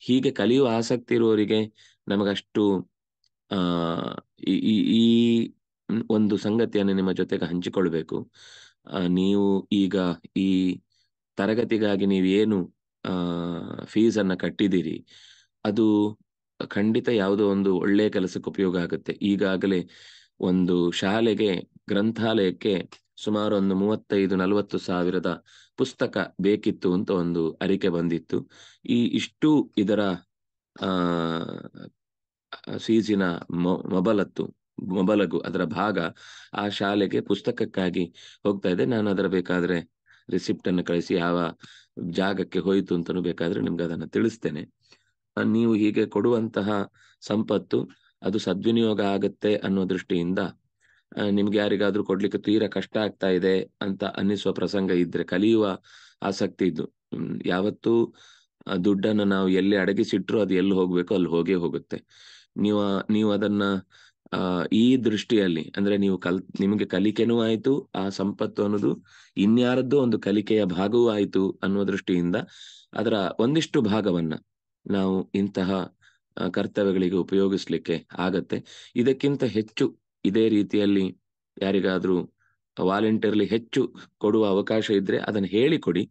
ಹೀಗೆ ಕಲಿಯುವ ಆಸಕ್ತಿ ಇರುವವರಿಗೆ ನಮಗಷ್ಟು ಆ ಈ ಈ ಒಂದು ಸಂಗತಿಯನ್ನು ನಿಮ್ಮ ಜೊತೆಗೆ ಹಂಚಿಕೊಳ್ಬೇಕು ನೀವು ಈಗ ಈ ತರಗತಿಗಾಗಿ ನೀವೇನು ಆ ಫೀಸ್ ಅನ್ನ ಕಟ್ಟಿದ್ದೀರಿ ಅದು ಖಂಡಿತ ಯಾವುದೋ ಒಂದು ಒಳ್ಳೆಯ ಕೆಲಸಕ್ಕೆ ಉಪಯೋಗ ಆಗುತ್ತೆ ಈಗಾಗಲೇ ಒಂದು ಶಾಲೆಗೆ ಗ್ರಂಥಾಲಯಕ್ಕೆ ಸುಮಾರು ಒಂದು ಮೂವತ್ತೈದು ನಲವತ್ತು ಸಾವಿರದ ಪುಸ್ತಕ ಬೇಕಿತ್ತು ಅಂತ ಒಂದು ಅರಿಕೆ ಬಂದಿತ್ತು ಈ ಇಷ್ಟು ಇದರ ಸೀಸಿನ ಸೀಜಿನ ಮೊಬಲತ್ತು ಮೊಬಲಗು ಅದರ ಭಾಗ ಆ ಶಾಲೆಗೆ ಪುಸ್ತಕಕ್ಕಾಗಿ ಹೋಗ್ತಾ ಇದೆ ನಾನು ಅದರ ಬೇಕಾದ್ರೆ ರಿಸಿಪ್ಟ್ ಅನ್ನು ಕಳಿಸಿ ಯಾವ ಜಾಗಕ್ಕೆ ಹೋಯಿತು ಅಂತಲೂ ಬೇಕಾದ್ರೆ ನಿಮ್ಗೆ ಅದನ್ನು ತಿಳಿಸ್ತೇನೆ ನೀವು ಹೀಗೆ ಕೊಡುವಂತಹ ಸಂಪತ್ತು ಅದು ಸದ್ವಿನಿಯೋಗ ಆಗುತ್ತೆ ಅನ್ನೋ ದೃಷ್ಟಿಯಿಂದ ನಿಮ್ಗೆ ಯಾರಿಗಾದ್ರೂ ಕೊಡ್ಲಿಕ್ಕೆ ತೀರಾ ಕಷ್ಟ ಆಗ್ತಾ ಇದೆ ಅಂತ ಅನ್ನಿಸುವ ಪ್ರಸಂಗ ಇದ್ರೆ ಕಲಿಯುವ ಆಸಕ್ತಿ ಇದ್ದು ಯಾವತ್ತೂ ದುಡ್ಡನ್ನು ನಾವು ಎಲ್ಲಿ ಅಡಗಿಸಿಟ್ರು ಅದು ಎಲ್ಲಿ ಹೋಗ್ಬೇಕು ಅಲ್ಲಿ ಹೋಗೇ ಹೋಗುತ್ತೆ ನೀವು ನೀವು ಅದನ್ನ ಈ ದೃಷ್ಟಿಯಲ್ಲಿ ಅಂದ್ರೆ ನೀವು ಕಲ್ ನಿಮಗೆ ಕಲಿಕೆನೂ ಆಯ್ತು ಆ ಸಂಪತ್ತು ಅನ್ನೋದು ಇನ್ಯಾರದ್ದು ಒಂದು ಕಲಿಕೆಯ ಭಾಗವೂ ಆಯ್ತು ಅನ್ನುವ ದೃಷ್ಟಿಯಿಂದ ಅದರ ಒಂದಿಷ್ಟು ಭಾಗವನ್ನ ನಾವು ಇಂತಹ ಕರ್ತವ್ಯಗಳಿಗೆ ಉಪಯೋಗಿಸ್ಲಿಕ್ಕೆ ಆಗತ್ತೆ ಇದಕ್ಕಿಂತ ಹೆಚ್ಚು ಇದೇ ರೀತಿಯಲ್ಲಿ ಯಾರಿಗಾದ್ರೂ ವಾಲಂಟಿಯರ್ಲಿ ಹೆಚ್ಚು ಕೊಡುವ ಅವಕಾಶ ಇದ್ರೆ ಅದನ್ನ ಹೇಳಿಕೊಡಿ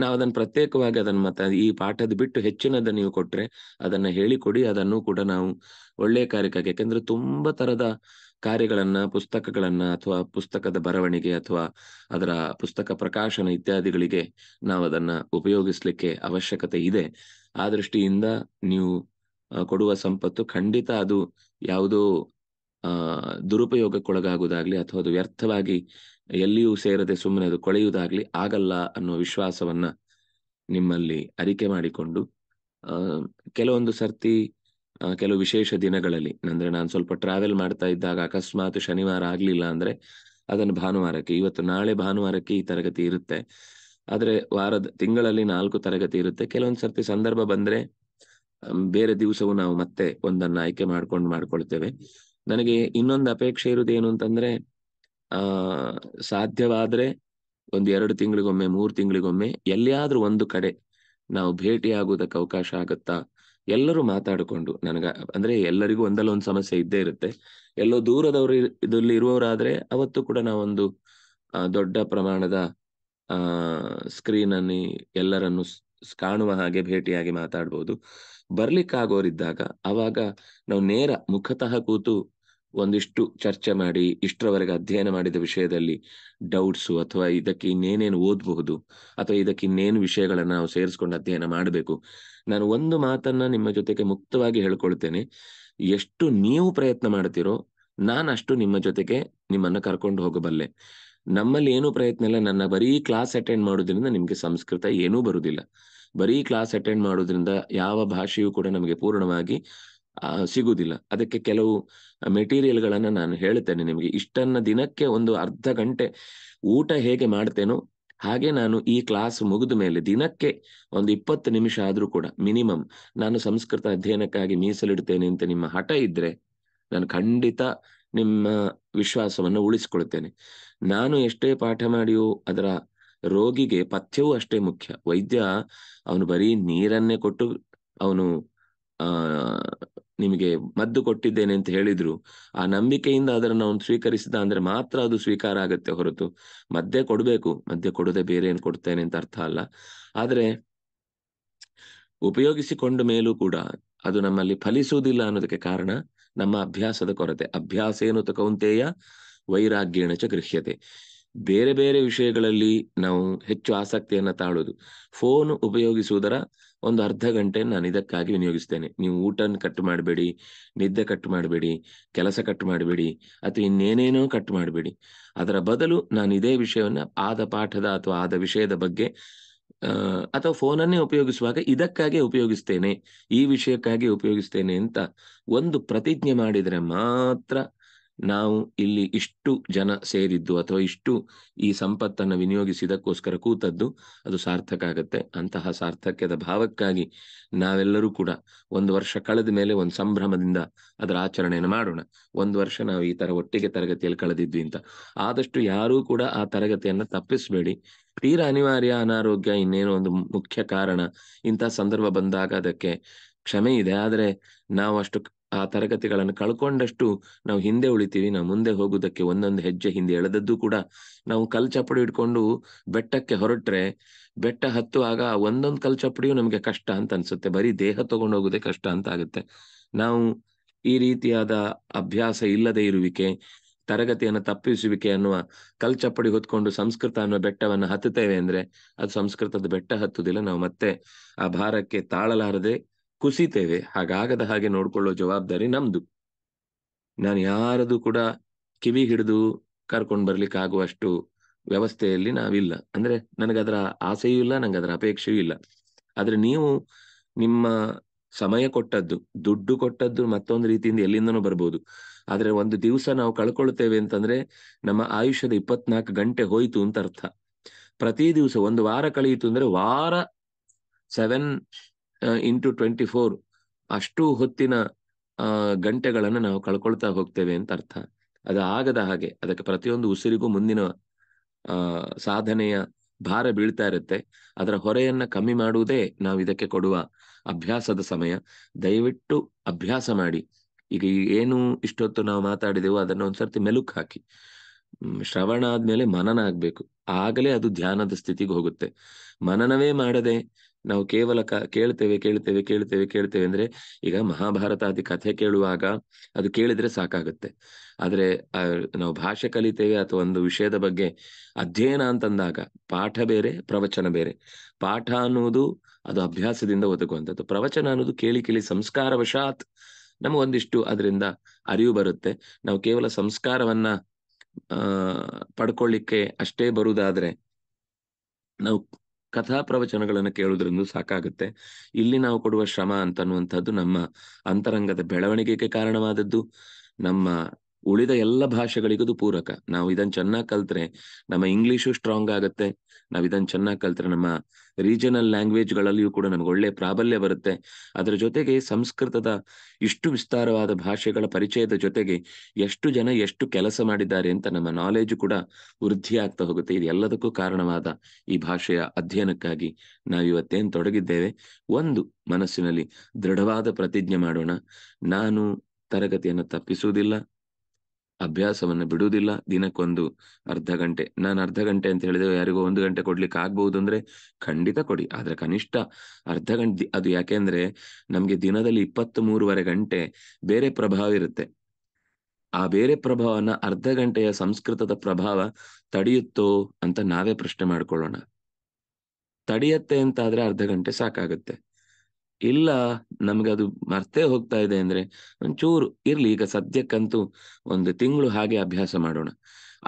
ನಾವು ಅದನ್ನ ಪ್ರತ್ಯೇಕವಾಗಿ ಅದನ್ನ ಮತ್ತೆ ಈ ಪಾಠದ ಬಿಟ್ಟು ಹೆಚ್ಚಿನದ ನೀವು ಕೊಟ್ರೆ ಅದನ್ನ ಹೇಳಿಕೊಡಿ ಅದನ್ನು ಕೂಡ ನಾವು ಒಳ್ಳೆಯ ಕಾರ್ಯಕ್ಕಾಗಿ ಯಾಕೆಂದ್ರೆ ತುಂಬಾ ತರದ ಕಾರ್ಯಗಳನ್ನ ಪುಸ್ತಕಗಳನ್ನ ಅಥವಾ ಪುಸ್ತಕದ ಬರವಣಿಗೆ ಅಥವಾ ಅದರ ಪುಸ್ತಕ ಪ್ರಕಾಶನ ಇತ್ಯಾದಿಗಳಿಗೆ ನಾವು ಅದನ್ನ ಉಪಯೋಗಿಸ್ಲಿಕ್ಕೆ ಅವಶ್ಯಕತೆ ಇದೆ ಆ ದೃಷ್ಟಿಯಿಂದ ನೀವು ಕೊಡುವ ಸಂಪತ್ತು ಖಂಡಿತ ಅದು ಯಾವುದೋ ಆ ದುರುಪಯೋಗಕ್ಕೊಳಗಾಗುವುದಾಗ್ಲಿ ಅಥವಾ ಅದು ವ್ಯರ್ಥವಾಗಿ ಎಲ್ಲಿಯೂ ಸೇರದೆ ಸುಮ್ಮನೆ ಅದು ಕೊಳೆಯುವುದಾಗ್ಲಿ ಆಗಲ್ಲ ಅನ್ನೋ ವಿಶ್ವಾಸವನ್ನ ನಿಮ್ಮಲ್ಲಿ ಅರಿಕೆ ಮಾಡಿಕೊಂಡು ಕೆಲವೊಂದು ಸರ್ತಿ ಕೆಲವು ವಿಶೇಷ ದಿನಗಳಲ್ಲಿ ಅಂದ್ರೆ ನಾನು ಸ್ವಲ್ಪ ಟ್ರಾವೆಲ್ ಮಾಡ್ತಾ ಇದ್ದಾಗ ಅಕಸ್ಮಾತ್ ಶನಿವಾರ ಆಗ್ಲಿಲ್ಲ ಅಂದ್ರೆ ಅದನ್ನು ಭಾನುವಾರಕ್ಕೆ ಇವತ್ತು ನಾಳೆ ಭಾನುವಾರಕ್ಕೆ ಈ ತರಗತಿ ಇರುತ್ತೆ ಆದ್ರೆ ವಾರದ ತಿಂಗಳಲ್ಲಿ ನಾಲ್ಕು ತರಗತಿ ಇರುತ್ತೆ ಕೆಲವೊಂದು ಸರ್ತಿ ಸಂದರ್ಭ ಬಂದ್ರೆ ಬೇರೆ ದಿವಸವೂ ನಾವು ಮತ್ತೆ ಒಂದನ್ನ ಆಯ್ಕೆ ಮಾಡ್ಕೊಂಡು ಮಾಡ್ಕೊಳ್ತೇವೆ ನನಗೆ ಇನ್ನೊಂದು ಅಪೇಕ್ಷೆ ಏನು ಅಂತಂದ್ರೆ ಆ ಸಾಧ್ಯವಾದ್ರೆ ಒಂದು ಎರಡು ತಿಂಗಳಿಗೊಮ್ಮೆ ಮೂರು ತಿಂಗಳಿಗೊಮ್ಮೆ ಎಲ್ಲಿಯಾದ್ರೂ ಒಂದು ಕಡೆ ನಾವು ಭೇಟಿ ಅವಕಾಶ ಆಗುತ್ತಾ ಎಲ್ಲರೂ ಮಾತಾಡಿಕೊಂಡು ನನಗ ಅಂದ್ರೆ ಎಲ್ಲರಿಗೂ ಒಂದಲ್ಲ ಒಂದು ಸಮಸ್ಯೆ ಇದ್ದೇ ಇರುತ್ತೆ ಎಲ್ಲೋ ದೂರದವರು ಇದಲ್ಲಿ ಇರುವವರಾದ್ರೆ ಅವತ್ತು ಕೂಡ ನಾವೊಂದು ದೊಡ್ಡ ಪ್ರಮಾಣದ ಆ ಸ್ಕ್ರೀನ್ ಅಲ್ಲಿ ಎಲ್ಲರನ್ನು ಕಾಣುವ ಹಾಗೆ ಭೇಟಿಯಾಗಿ ಮಾತಾಡ್ಬೋದು ಬರ್ಲಿಕ್ಕಾಗೋರಿದ್ದಾಗ ಅವಾಗ ನಾವು ನೇರ ಮುಖತಃ ಕೂತು ಒಂದಿಷ್ಟು ಚರ್ಚೆ ಮಾಡಿ ಇಷ್ಟರವರೆಗೆ ಅಧ್ಯಯನ ಮಾಡಿದ ವಿಷಯದಲ್ಲಿ ಡೌಟ್ಸು ಅಥವಾ ಇದಕ್ಕೆ ಇನ್ನೇನೇನು ಓದಬಹುದು ಅಥವಾ ಇದಕ್ಕೆ ಇನ್ನೇನು ವಿಷಯಗಳನ್ನ ನಾವು ಸೇರಿಸ್ಕೊಂಡು ಅಧ್ಯಯನ ಮಾಡಬೇಕು ನಾನು ಒಂದು ಮಾತನ್ನ ನಿಮ್ಮ ಜೊತೆಗೆ ಮುಕ್ತವಾಗಿ ಹೇಳ್ಕೊಳ್ತೇನೆ ಎಷ್ಟು ನೀವು ಪ್ರಯತ್ನ ಮಾಡ್ತಿರೋ ಅಷ್ಟು ನಿಮ್ಮ ಜೊತೆಗೆ ನಿಮ್ಮನ್ನ ಕರ್ಕೊಂಡು ಹೋಗಬಲ್ಲೆ ನಮ್ಮಲ್ಲಿ ಏನು ಪ್ರಯತ್ನ ಇಲ್ಲ ನನ್ನ ಬರೀ ಕ್ಲಾಸ್ ಅಟೆಂಡ್ ಮಾಡೋದ್ರಿಂದ ನಿಮ್ಗೆ ಸಂಸ್ಕೃತ ಏನೂ ಬರುದಿಲ್ಲ ಬರೀ ಕ್ಲಾಸ್ ಅಟೆಂಡ್ ಮಾಡೋದ್ರಿಂದ ಯಾವ ಭಾಷೆಯೂ ಕೂಡ ನಮಗೆ ಪೂರ್ಣವಾಗಿ ಸಿಗುವುದಿಲ್ಲ ಅದಕ್ಕೆ ಕೆಲವು ಮೆಟೀರಿಯಲ್ಗಳನ್ನ ನಾನು ಹೇಳ್ತೇನೆ ನಿಮಗೆ ಇಷ್ಟನ್ನ ದಿನಕ್ಕೆ ಒಂದು ಅರ್ಧ ಗಂಟೆ ಊಟ ಹೇಗೆ ಮಾಡ್ತೇನೋ ಹಾಗೆ ನಾನು ಈ ಕ್ಲಾಸ್ ಮುಗಿದ ಮೇಲೆ ದಿನಕ್ಕೆ ಒಂದು ಇಪ್ಪತ್ತು ನಿಮಿಷ ಆದ್ರೂ ಕೂಡ ಮಿನಿಮಮ್ ನಾನು ಸಂಸ್ಕೃತ ಅಧ್ಯಯನಕ್ಕಾಗಿ ಮೀಸಲಿಡ್ತೇನೆ ಅಂತ ನಿಮ್ಮ ಹಠ ಇದ್ರೆ ನಾನು ಖಂಡಿತ ನಿಮ್ಮ ವಿಶ್ವಾಸವನ್ನು ಉಳಿಸಿಕೊಳ್ತೇನೆ ನಾನು ಎಷ್ಟೇ ಪಾಠ ಮಾಡಿಯೋ ಅದರ ರೋಗಿಗೆ ಪಥ್ಯವೂ ಅಷ್ಟೇ ಮುಖ್ಯ ವೈದ್ಯ ಅವನು ಬರೀ ನೀರನ್ನೇ ಕೊಟ್ಟು ಅವನು ಆ ನಿಮಗೆ ಮದ್ದು ಕೊಟ್ಟಿದ್ದೇನೆ ಅಂತ ಹೇಳಿದ್ರು ಆ ನಂಬಿಕೆಯಿಂದ ಅದನ್ನು ಅವನು ಸ್ವೀಕರಿಸಿದ ಅಂದ್ರೆ ಮಾತ್ರ ಅದು ಸ್ವೀಕಾರ ಆಗತ್ತೆ ಹೊರತು ಮದ್ದೆ ಕೊಡಬೇಕು ಮದ್ಯ ಕೊಡದೆ ಬೇರೆ ಏನು ಕೊಡ್ತೇನೆ ಅಂತ ಅರ್ಥ ಅಲ್ಲ ಆದ್ರೆ ಉಪಯೋಗಿಸಿಕೊಂಡ ಮೇಲೂ ಕೂಡ ಅದು ನಮ್ಮಲ್ಲಿ ಫಲಿಸುವುದಿಲ್ಲ ಅನ್ನೋದಕ್ಕೆ ಕಾರಣ ನಮ್ಮ ಅಭ್ಯಾಸದ ಕೊರತೆ ಅಭ್ಯಾಸ ಏನು ತಕೌಂತೆಯ ಚ ಗೃಹ್ಯತೆ ಬೇರೆ ಬೇರೆ ವಿಷಯಗಳಲ್ಲಿ ನಾವು ಹೆಚ್ಚು ಆಸಕ್ತಿಯನ್ನ ತಾಳೋದು ಫೋನ್ ಉಪಯೋಗಿಸುವುದರ ಒಂದು ಅರ್ಧ ಗಂಟೆ ನಾನು ಇದಕ್ಕಾಗಿ ವಿನಿಯೋಗಿಸ್ತೇನೆ ನೀವು ಊಟ ಕಟ್ ಮಾಡಬೇಡಿ ನಿದ್ದೆ ಕಟ್ ಮಾಡಬೇಡಿ ಕೆಲಸ ಕಟ್ ಮಾಡಬೇಡಿ ಅಥವಾ ಇನ್ನೇನೇನೋ ಕಟ್ ಮಾಡಬೇಡಿ ಅದರ ಬದಲು ನಾನು ಇದೇ ವಿಷಯವನ್ನ ಆದ ಪಾಠದ ಅಥವಾ ಆದ ವಿಷಯದ ಬಗ್ಗೆ ಅಥವಾ ಫೋನನ್ನೇ ಉಪಯೋಗಿಸುವಾಗ ಇದಕ್ಕಾಗಿ ಉಪಯೋಗಿಸ್ತೇನೆ ಈ ವಿಷಯಕ್ಕಾಗಿ ಉಪಯೋಗಿಸ್ತೇನೆ ಅಂತ ಒಂದು ಪ್ರತಿಜ್ಞೆ ಮಾಡಿದರೆ ಮಾತ್ರ ನಾವು ಇಲ್ಲಿ ಇಷ್ಟು ಜನ ಸೇರಿದ್ದು ಅಥವಾ ಇಷ್ಟು ಈ ಸಂಪತ್ತನ್ನು ವಿನಿಯೋಗಿಸಿದಕ್ಕೋಸ್ಕರ ಕೂತದ್ದು ಅದು ಸಾರ್ಥಕ ಆಗುತ್ತೆ ಅಂತಹ ಸಾರ್ಥಕ್ಯದ ಭಾವಕ್ಕಾಗಿ ನಾವೆಲ್ಲರೂ ಕೂಡ ಒಂದು ವರ್ಷ ಕಳೆದ ಮೇಲೆ ಒಂದು ಸಂಭ್ರಮದಿಂದ ಅದರ ಆಚರಣೆಯನ್ನು ಮಾಡೋಣ ಒಂದು ವರ್ಷ ನಾವು ಈ ತರ ಒಟ್ಟಿಗೆ ತರಗತಿಯಲ್ಲಿ ಕಳೆದಿದ್ವಿ ಅಂತ ಆದಷ್ಟು ಯಾರೂ ಕೂಡ ಆ ತರಗತಿಯನ್ನ ತಪ್ಪಿಸಬೇಡಿ ತೀರ ಅನಿವಾರ್ಯ ಅನಾರೋಗ್ಯ ಇನ್ನೇನು ಒಂದು ಮುಖ್ಯ ಕಾರಣ ಇಂತಹ ಸಂದರ್ಭ ಬಂದಾಗ ಅದಕ್ಕೆ ಕ್ಷಮೆ ಇದೆ ಆದರೆ ನಾವು ಅಷ್ಟು ಆ ತರಗತಿಗಳನ್ನು ಕಳ್ಕೊಂಡಷ್ಟು ನಾವು ಹಿಂದೆ ಉಳಿತೀವಿ ನಾವು ಮುಂದೆ ಹೋಗುವುದಕ್ಕೆ ಒಂದೊಂದು ಹೆಜ್ಜೆ ಹಿಂದೆ ಎಳೆದದ್ದು ಕೂಡ ನಾವು ಕಲ್ ಚಪ್ಪಡಿ ಇಟ್ಕೊಂಡು ಬೆಟ್ಟಕ್ಕೆ ಹೊರಟ್ರೆ ಬೆಟ್ಟ ಹತ್ತುವಾಗ ಒಂದೊಂದು ಕಲ್ ಚಪ್ಪಡಿಯೂ ನಮಗೆ ಕಷ್ಟ ಅಂತ ಅನ್ಸುತ್ತೆ ಬರೀ ದೇಹ ತಗೊಂಡು ಹೋಗೋದೇ ಕಷ್ಟ ಅಂತ ಆಗುತ್ತೆ ನಾವು ಈ ರೀತಿಯಾದ ಅಭ್ಯಾಸ ಇಲ್ಲದೆ ಇರುವಿಕೆ ತರಗತಿಯನ್ನು ತಪ್ಪಿಸುವಿಕೆ ಅನ್ನುವ ಕಲ್ ಚಪ್ಪಡಿ ಹೊತ್ಕೊಂಡು ಸಂಸ್ಕೃತ ಅನ್ನುವ ಬೆಟ್ಟವನ್ನು ಹತ್ತುತ್ತೇವೆ ಅಂದ್ರೆ ಅದು ಸಂಸ್ಕೃತದ ಬೆಟ್ಟ ಹತ್ತುದಿಲ್ಲ ನಾವು ಮತ್ತೆ ಆ ಭಾರಕ್ಕೆ ತಾಳಲಾರದೆ ಕುಸಿತೇವೆ ಹಾಗಾಗದ ಹಾಗೆ ನೋಡ್ಕೊಳ್ಳೋ ಜವಾಬ್ದಾರಿ ನಮ್ದು ನಾನು ಯಾರದು ಕೂಡ ಕಿವಿ ಹಿಡಿದು ಕರ್ಕೊಂಡು ಬರ್ಲಿಕ್ಕೆ ಆಗುವಷ್ಟು ವ್ಯವಸ್ಥೆಯಲ್ಲಿ ನಾವಿಲ್ಲ ಅಂದ್ರೆ ನನಗದರ ಆಸೆಯೂ ಇಲ್ಲ ನಂಗೆ ಅದರ ಅಪೇಕ್ಷೆಯೂ ಇಲ್ಲ ಆದ್ರೆ ನೀವು ನಿಮ್ಮ ಸಮಯ ಕೊಟ್ಟದ್ದು ದುಡ್ಡು ಕೊಟ್ಟದ್ದು ಮತ್ತೊಂದು ರೀತಿಯಿಂದ ಎಲ್ಲಿಂದನೂ ಬರ್ಬೋದು ಆದ್ರೆ ಒಂದು ದಿವಸ ನಾವು ಕಳ್ಕೊಳ್ತೇವೆ ಅಂತಂದ್ರೆ ನಮ್ಮ ಆಯುಷ್ಯದ ಇಪ್ಪತ್ನಾಲ್ಕು ಗಂಟೆ ಹೋಯಿತು ಅಂತ ಅರ್ಥ ಪ್ರತಿ ದಿವಸ ಒಂದು ವಾರ ಕಳೆಯಿತು ಅಂದ್ರೆ ವಾರ ಸೆವೆನ್ ಇಂಟು ಟ್ವೆಂಟಿ ಫೋರ್ ಅಷ್ಟು ಹೊತ್ತಿನ ಗಂಟೆಗಳನ್ನು ನಾವು ಕಳ್ಕೊಳ್ತಾ ಹೋಗ್ತೇವೆ ಅಂತ ಅರ್ಥ ಅದು ಆಗದ ಹಾಗೆ ಅದಕ್ಕೆ ಪ್ರತಿಯೊಂದು ಉಸಿರಿಗೂ ಮುಂದಿನ ಸಾಧನೆಯ ಭಾರ ಬೀಳ್ತಾ ಇರುತ್ತೆ ಅದರ ಹೊರೆಯನ್ನ ಕಮ್ಮಿ ಮಾಡುವುದೇ ನಾವು ಇದಕ್ಕೆ ಕೊಡುವ ಅಭ್ಯಾಸದ ಸಮಯ ದಯವಿಟ್ಟು ಅಭ್ಯಾಸ ಮಾಡಿ ಈಗ ಏನು ಇಷ್ಟೊತ್ತು ನಾವು ಮಾತಾಡಿದೆವು ಅದನ್ನ ಒಂದ್ಸರ್ತಿ ಮೆಲುಕ್ ಹಾಕಿ ಶ್ರವಣ ಆದ್ಮೇಲೆ ಮನನ ಆಗ್ಬೇಕು ಆಗಲೇ ಅದು ಧ್ಯಾನದ ಸ್ಥಿತಿಗೆ ಹೋಗುತ್ತೆ ಮನನವೇ ಮಾಡದೆ ನಾವು ಕೇವಲ ಕೇಳ್ತೇವೆ ಕೇಳ್ತೇವೆ ಕೇಳ್ತೇವೆ ಕೇಳ್ತೇವೆ ಅಂದ್ರೆ ಈಗ ಮಹಾಭಾರತ ಕಥೆ ಕೇಳುವಾಗ ಅದು ಕೇಳಿದ್ರೆ ಸಾಕಾಗುತ್ತೆ ಆದ್ರೆ ನಾವು ಭಾಷೆ ಕಲಿತೇವೆ ಅಥವಾ ಒಂದು ವಿಷಯದ ಬಗ್ಗೆ ಅಧ್ಯಯನ ಅಂತಂದಾಗ ಪಾಠ ಬೇರೆ ಪ್ರವಚನ ಬೇರೆ ಪಾಠ ಅನ್ನುವುದು ಅದು ಅಭ್ಯಾಸದಿಂದ ಒದಗುವಂಥದ್ದು ಪ್ರವಚನ ಅನ್ನೋದು ಕೇಳಿ ಕೇಳಿ ವಶಾತ್ ನಮಗೊಂದಿಷ್ಟು ಅದರಿಂದ ಅರಿವು ಬರುತ್ತೆ ನಾವು ಕೇವಲ ಸಂಸ್ಕಾರವನ್ನ ಆ ಪಡ್ಕೊಳ್ಳಿಕ್ಕೆ ಅಷ್ಟೇ ಬರುವುದಾದ್ರೆ ನಾವು ಕಥಾ ಪ್ರವಚನಗಳನ್ನು ಕೇಳುವುದರಿಂದ ಸಾಕಾಗುತ್ತೆ ಇಲ್ಲಿ ನಾವು ಕೊಡುವ ಶ್ರಮ ಅಂತನ್ನುವಂಥದ್ದು ನಮ್ಮ ಅಂತರಂಗದ ಬೆಳವಣಿಗೆಗೆ ಕಾರಣವಾದದ್ದು ನಮ್ಮ ಉಳಿದ ಎಲ್ಲ ಭಾಷೆಗಳಿಗದು ಪೂರಕ ನಾವು ಇದನ್ನ ಚೆನ್ನಾಗಿ ಕಲ್ತ್ರೆ ನಮ್ಮ ಇಂಗ್ಲಿಷು ಸ್ಟ್ರಾಂಗ್ ಆಗುತ್ತೆ ನಾವು ಇದನ್ನ ಚೆನ್ನಾಗಿ ಕಲ್ತ್ರೆ ನಮ್ಮ ರೀಜನಲ್ ಲ್ಯಾಂಗ್ವೇಜ್ ಗಳಲ್ಲಿಯೂ ಕೂಡ ನಮ್ಗೆ ಒಳ್ಳೆ ಪ್ರಾಬಲ್ಯ ಬರುತ್ತೆ ಅದರ ಜೊತೆಗೆ ಸಂಸ್ಕೃತದ ಇಷ್ಟು ವಿಸ್ತಾರವಾದ ಭಾಷೆಗಳ ಪರಿಚಯದ ಜೊತೆಗೆ ಎಷ್ಟು ಜನ ಎಷ್ಟು ಕೆಲಸ ಮಾಡಿದ್ದಾರೆ ಅಂತ ನಮ್ಮ ನಾಲೆಜ್ ಕೂಡ ವೃದ್ಧಿ ಆಗ್ತಾ ಹೋಗುತ್ತೆ ಇದು ಎಲ್ಲದಕ್ಕೂ ಕಾರಣವಾದ ಈ ಭಾಷೆಯ ಅಧ್ಯಯನಕ್ಕಾಗಿ ನಾವಿವತ್ತೇನ್ ತೊಡಗಿದ್ದೇವೆ ಒಂದು ಮನಸ್ಸಿನಲ್ಲಿ ದೃಢವಾದ ಪ್ರತಿಜ್ಞೆ ಮಾಡೋಣ ನಾನು ತರಗತಿಯನ್ನು ತಪ್ಪಿಸುವುದಿಲ್ಲ ಅಭ್ಯಾಸವನ್ನ ಬಿಡುವುದಿಲ್ಲ ದಿನಕ್ಕೊಂದು ಅರ್ಧ ಗಂಟೆ ನಾನು ಅರ್ಧ ಗಂಟೆ ಅಂತ ಹೇಳಿದ್ರೆ ಯಾರಿಗೂ ಒಂದು ಗಂಟೆ ಕೊಡ್ಲಿಕ್ಕೆ ಆಗ್ಬಹುದು ಅಂದ್ರೆ ಖಂಡಿತ ಕೊಡಿ ಆದ್ರೆ ಕನಿಷ್ಠ ಅರ್ಧ ಗಂಟೆ ಅದು ಯಾಕೆಂದ್ರೆ ನಮ್ಗೆ ದಿನದಲ್ಲಿ ಇಪ್ಪತ್ತ್ ಮೂರುವರೆ ಗಂಟೆ ಬೇರೆ ಪ್ರಭಾವ ಇರುತ್ತೆ ಆ ಬೇರೆ ಪ್ರಭಾವನ ಅರ್ಧ ಗಂಟೆಯ ಸಂಸ್ಕೃತದ ಪ್ರಭಾವ ತಡೆಯುತ್ತೋ ಅಂತ ನಾವೇ ಪ್ರಶ್ನೆ ಮಾಡ್ಕೊಳ್ಳೋಣ ತಡೆಯತ್ತೆ ಅಂತ ಆದ್ರೆ ಅರ್ಧ ಗಂಟೆ ಸಾಕಾಗುತ್ತೆ ಇಲ್ಲ ನಮ್ಗೆ ಅದು ಮರ್ತೇ ಹೋಗ್ತಾ ಇದೆ ಅಂದ್ರೆ ಒಂಚೂರು ಇರ್ಲಿ ಈಗ ಸದ್ಯಕ್ಕಂತೂ ಒಂದು ತಿಂಗಳು ಹಾಗೆ ಅಭ್ಯಾಸ ಮಾಡೋಣ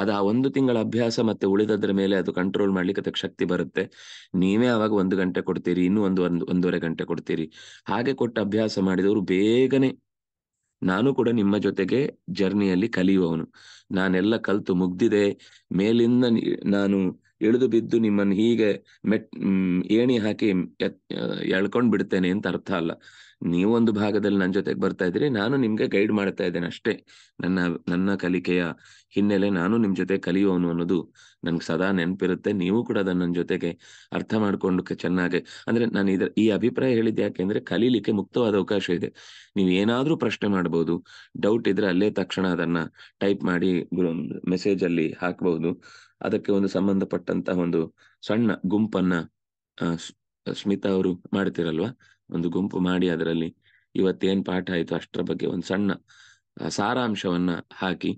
ಅದು ಆ ಒಂದು ತಿಂಗಳ ಅಭ್ಯಾಸ ಮತ್ತೆ ಉಳಿದದ್ರ ಮೇಲೆ ಅದು ಕಂಟ್ರೋಲ್ ಮಾಡ್ಲಿಕ್ಕೆ ಅದಕ್ಕೆ ಶಕ್ತಿ ಬರುತ್ತೆ ನೀವೇ ಅವಾಗ ಒಂದು ಗಂಟೆ ಕೊಡ್ತೀರಿ ಇನ್ನೂ ಒಂದು ಒಂದು ಒಂದೂವರೆ ಗಂಟೆ ಕೊಡ್ತೀರಿ ಹಾಗೆ ಕೊಟ್ಟು ಅಭ್ಯಾಸ ಮಾಡಿದವರು ಬೇಗನೆ ನಾನು ಕೂಡ ನಿಮ್ಮ ಜೊತೆಗೆ ಜರ್ನಿಯಲ್ಲಿ ಕಲಿಯುವವನು ನಾನೆಲ್ಲ ಕಲ್ತು ಮುಗ್ದಿದೆ ಮೇಲಿಂದ ನಾನು ಇಳಿದು ಬಿದ್ದು ನಿಮ್ಮನ್ನು ಹೀಗೆ ಮೆಟ್ ಏಣಿ ಹಾಕಿ ಎಳ್ಕೊಂಡ್ ಬಿಡ್ತೇನೆ ಅಂತ ಅರ್ಥ ಅಲ್ಲ ನೀವೊಂದು ಭಾಗದಲ್ಲಿ ನನ್ನ ಜೊತೆಗೆ ಬರ್ತಾ ಇದ್ರಿ ನಾನು ನಿಮ್ಗೆ ಗೈಡ್ ಮಾಡ್ತಾ ಇದ್ದೇನೆ ಅಷ್ಟೇ ನನ್ನ ನನ್ನ ಕಲಿಕೆಯ ಹಿನ್ನೆಲೆ ನಾನು ನಿಮ್ ಜೊತೆ ಕಲಿಯೋನು ಅನ್ನೋದು ನನ್ಗೆ ಸದಾ ನೆನಪಿರುತ್ತೆ ನೀವು ಕೂಡ ಅದನ್ನ ನನ್ನ ಜೊತೆಗೆ ಅರ್ಥ ಮಾಡ್ಕೊಂಡು ಚೆನ್ನಾಗಿ ಅಂದ್ರೆ ನಾನು ಇದ್ರ ಈ ಅಭಿಪ್ರಾಯ ಹೇಳಿದ್ ಯಾಕೆಂದ್ರೆ ಕಲೀಲಿಕ್ಕೆ ಮುಕ್ತವಾದ ಅವಕಾಶ ಇದೆ ನೀವು ಏನಾದ್ರೂ ಪ್ರಶ್ನೆ ಮಾಡಬಹುದು ಡೌಟ್ ಇದ್ರೆ ಅಲ್ಲೇ ತಕ್ಷಣ ಅದನ್ನ ಟೈಪ್ ಮಾಡಿ ಮೆಸೇಜ್ ಅಲ್ಲಿ ಹಾಕಬಹುದು ಅದಕ್ಕೆ ಒಂದು ಸಂಬಂಧಪಟ್ಟಂತಹ ಒಂದು ಸಣ್ಣ ಗುಂಪನ್ನ ಸ್ಮಿತಾ ಅವರು ಮಾಡ್ತಿರಲ್ವಾ ಒಂದು ಗುಂಪು ಮಾಡಿ ಅದರಲ್ಲಿ ಇವತ್ತೇನ್ ಪಾಠ ಆಯ್ತು ಅಷ್ಟರ ಬಗ್ಗೆ ಒಂದು ಸಣ್ಣ ಸಾರಾಂಶವನ್ನ ಹಾಕಿ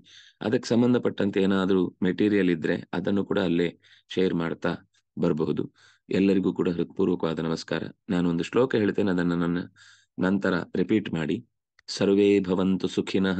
ಅದಕ್ಕೆ ಸಂಬಂಧಪಟ್ಟಂತೆ ಏನಾದ್ರೂ ಮೆಟೀರಿಯಲ್ ಇದ್ರೆ ಅದನ್ನು ಕೂಡ ಅಲ್ಲೇ ಶೇರ್ ಮಾಡ್ತಾ ಬರಬಹುದು ಎಲ್ಲರಿಗೂ ಕೂಡ ಹೃತ್ಪೂರ್ವಕವಾದ ನಮಸ್ಕಾರ ನಾನು ಒಂದು ಶ್ಲೋಕ ಹೇಳ್ತೇನೆ ಅದನ್ನು ನನ್ನ ನಂತರ ರಿಪೀಟ್ ಮಾಡಿ ಸರ್ವೇ ಭವಂತು ಸುಖಿನಃ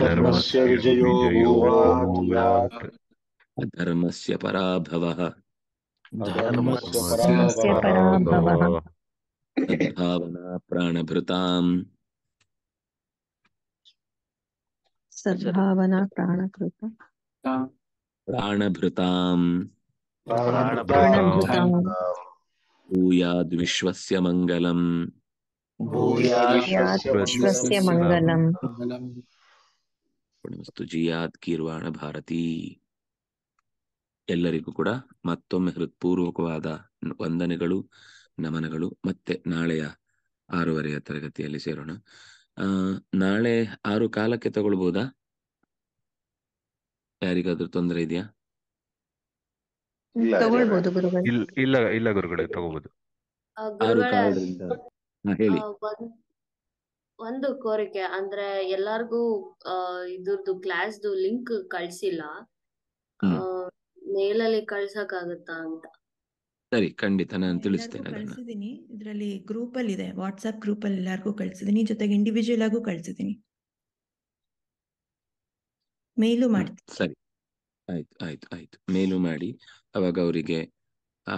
धर्मस्य विजयो पराभवः धर्मस्य पराभवः सद्भावना प्राणभृताम् सद्भावना प्राणभृताम् मङ्गलम् मङ्गलम् ಪುಣ್ಯಮಸ್ತು ಜಿಯಾದ್ ಕೀರ್ವಾಣ ಭಾರತಿ ಎಲ್ಲರಿಗೂ ಕೂಡ ಮತ್ತೊಮ್ಮೆ ಹೃತ್ಪೂರ್ವಕವಾದ ವಂದನೆಗಳು ನಮನಗಳು ಮತ್ತೆ ನಾಳೆಯ ಆರೂವರೆಯ ತರಗತಿಯಲ್ಲಿ ಸೇರೋಣ ನಾಳೆ ಆರು ಕಾಲಕ್ಕೆ ತಗೊಳ್ಬಹುದಾ ಯಾರಿಗಾದ್ರೂ ತೊಂದರೆ ಇದೆಯಾ ಇಲ್ಲ ಇಲ್ಲ ಗುರುಗಳೇ ತಗೋಬಹುದು ಹೇಳಿ ಒಂದು ಕೋರಿಕೆ ಅಂದ್ರೆ ಎಲ್ಲಾರ್ಗೂ ಇದ್ರದ್ದು ಕ್ಲಾಸ್ದು ಲಿಂಕ್ ಕಳ್ಸಿಲ್ಲ ಮೇಲಲ್ಲಿ ಕಳ್ಸಕ್ ಆಗತ್ತಾ ಅಂತ ಸರಿ ಖಂಡಿತ ನಾನು ತಿಳಿಸ್ತೇನೆ ಕಳ್ಸಿದೀನಿ ಇದರಲ್ಲಿ ಗ್ರೂಪ್ ಅಲ್ಲಿ ಇದೆ ವಾಟ್ಸ್ಆಪ್ ಗ್ರೂಪ್ ಅಲ್ಲಿ ಎಲ್ಲಾರ್ಗೂ ಕಳ್ಸಿದೀನಿ ಜೊತೆಗೆ ಇಂಡಿವಿಜುವಲ್ ಆಗು ಕಳ್ಸಿದೀನಿ ಮೇಲು ಮಾಡ್ತೀನಿ ಸರಿ ಆಯ್ತು ಆಯ್ತು ಆಯ್ತು ಮೇಲು ಮಾಡಿ ಅವಾಗ ಅವರಿಗೆ ಆ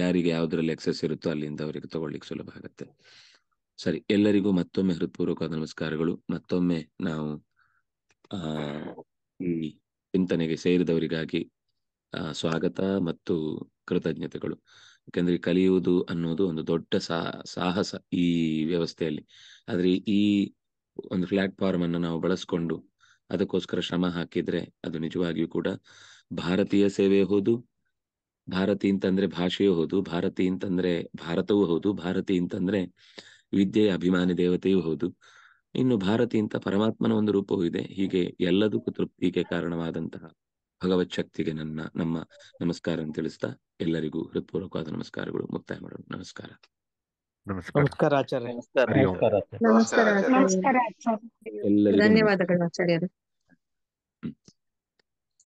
ಯಾರಿಗೆ ಯಾವ್ದ್ರಲ್ಲಿ ಎಕ್ಸೆಸ್ ಇರುತ್ತೋ ಅಲ್ಲಿಂದ ಅವರಿಗೆ ತಗೊಳ್ಳಿಕ್ಕೆ ಸುಲಭ ಆಗುತ್ತೆ ಸರಿ ಎಲ್ಲರಿಗೂ ಮತ್ತೊಮ್ಮೆ ಹೃತ್ಪೂರ್ವಕ ನಮಸ್ಕಾರಗಳು ಮತ್ತೊಮ್ಮೆ ನಾವು ಆ ಈ ಚಿಂತನೆಗೆ ಸೇರಿದವರಿಗಾಗಿ ಸ್ವಾಗತ ಮತ್ತು ಕೃತಜ್ಞತೆಗಳು ಯಾಕಂದ್ರೆ ಕಲಿಯುವುದು ಅನ್ನೋದು ಒಂದು ದೊಡ್ಡ ಸಾಹಸ ಈ ವ್ಯವಸ್ಥೆಯಲ್ಲಿ ಆದ್ರೆ ಈ ಒಂದು ಪ್ಲಾಟ್ಫಾರ್ಮ್ ಅನ್ನು ನಾವು ಬಳಸ್ಕೊಂಡು ಅದಕ್ಕೋಸ್ಕರ ಶ್ರಮ ಹಾಕಿದ್ರೆ ಅದು ನಿಜವಾಗಿಯೂ ಕೂಡ ಭಾರತೀಯ ಸೇವೆ ಹೌದು ಭಾರತಿ ಅಂತಂದ್ರೆ ಭಾಷೆಯೂ ಹೌದು ಭಾರತಿ ಅಂತಂದ್ರೆ ಭಾರತವೂ ಹೌದು ಭಾರತಿ ಅಂತಂದ್ರೆ ವಿದ್ಯೆಯ ಅಭಿಮಾನಿ ದೇವತೆಯೂ ಹೌದು ಇನ್ನು ಭಾರತಿ ಅಂತ ಪರಮಾತ್ಮನ ಒಂದು ರೂಪವೂ ಇದೆ ಹೀಗೆ ಎಲ್ಲದಕ್ಕೂ ತೃಪ್ತಿಗೆ ಕಾರಣವಾದಂತಹ ಭಗವತ್ ಶಕ್ತಿಗೆ ನನ್ನ ನಮ್ಮ ನಮಸ್ಕಾರ ತಿಳಿಸ್ತಾ ಎಲ್ಲರಿಗೂ ಹೃತ್ಪೂರ್ವಕವಾದ ನಮಸ್ಕಾರಗಳು ಮುಕ್ತಾಯ ಮಾಡೋಣ ನಮಸ್ಕಾರ ನಮಸ್ಕಾರ ಆಚಾರ್ಯ ಧನ್ಯವಾದಗಳು ಆಚಾರ್ಯರು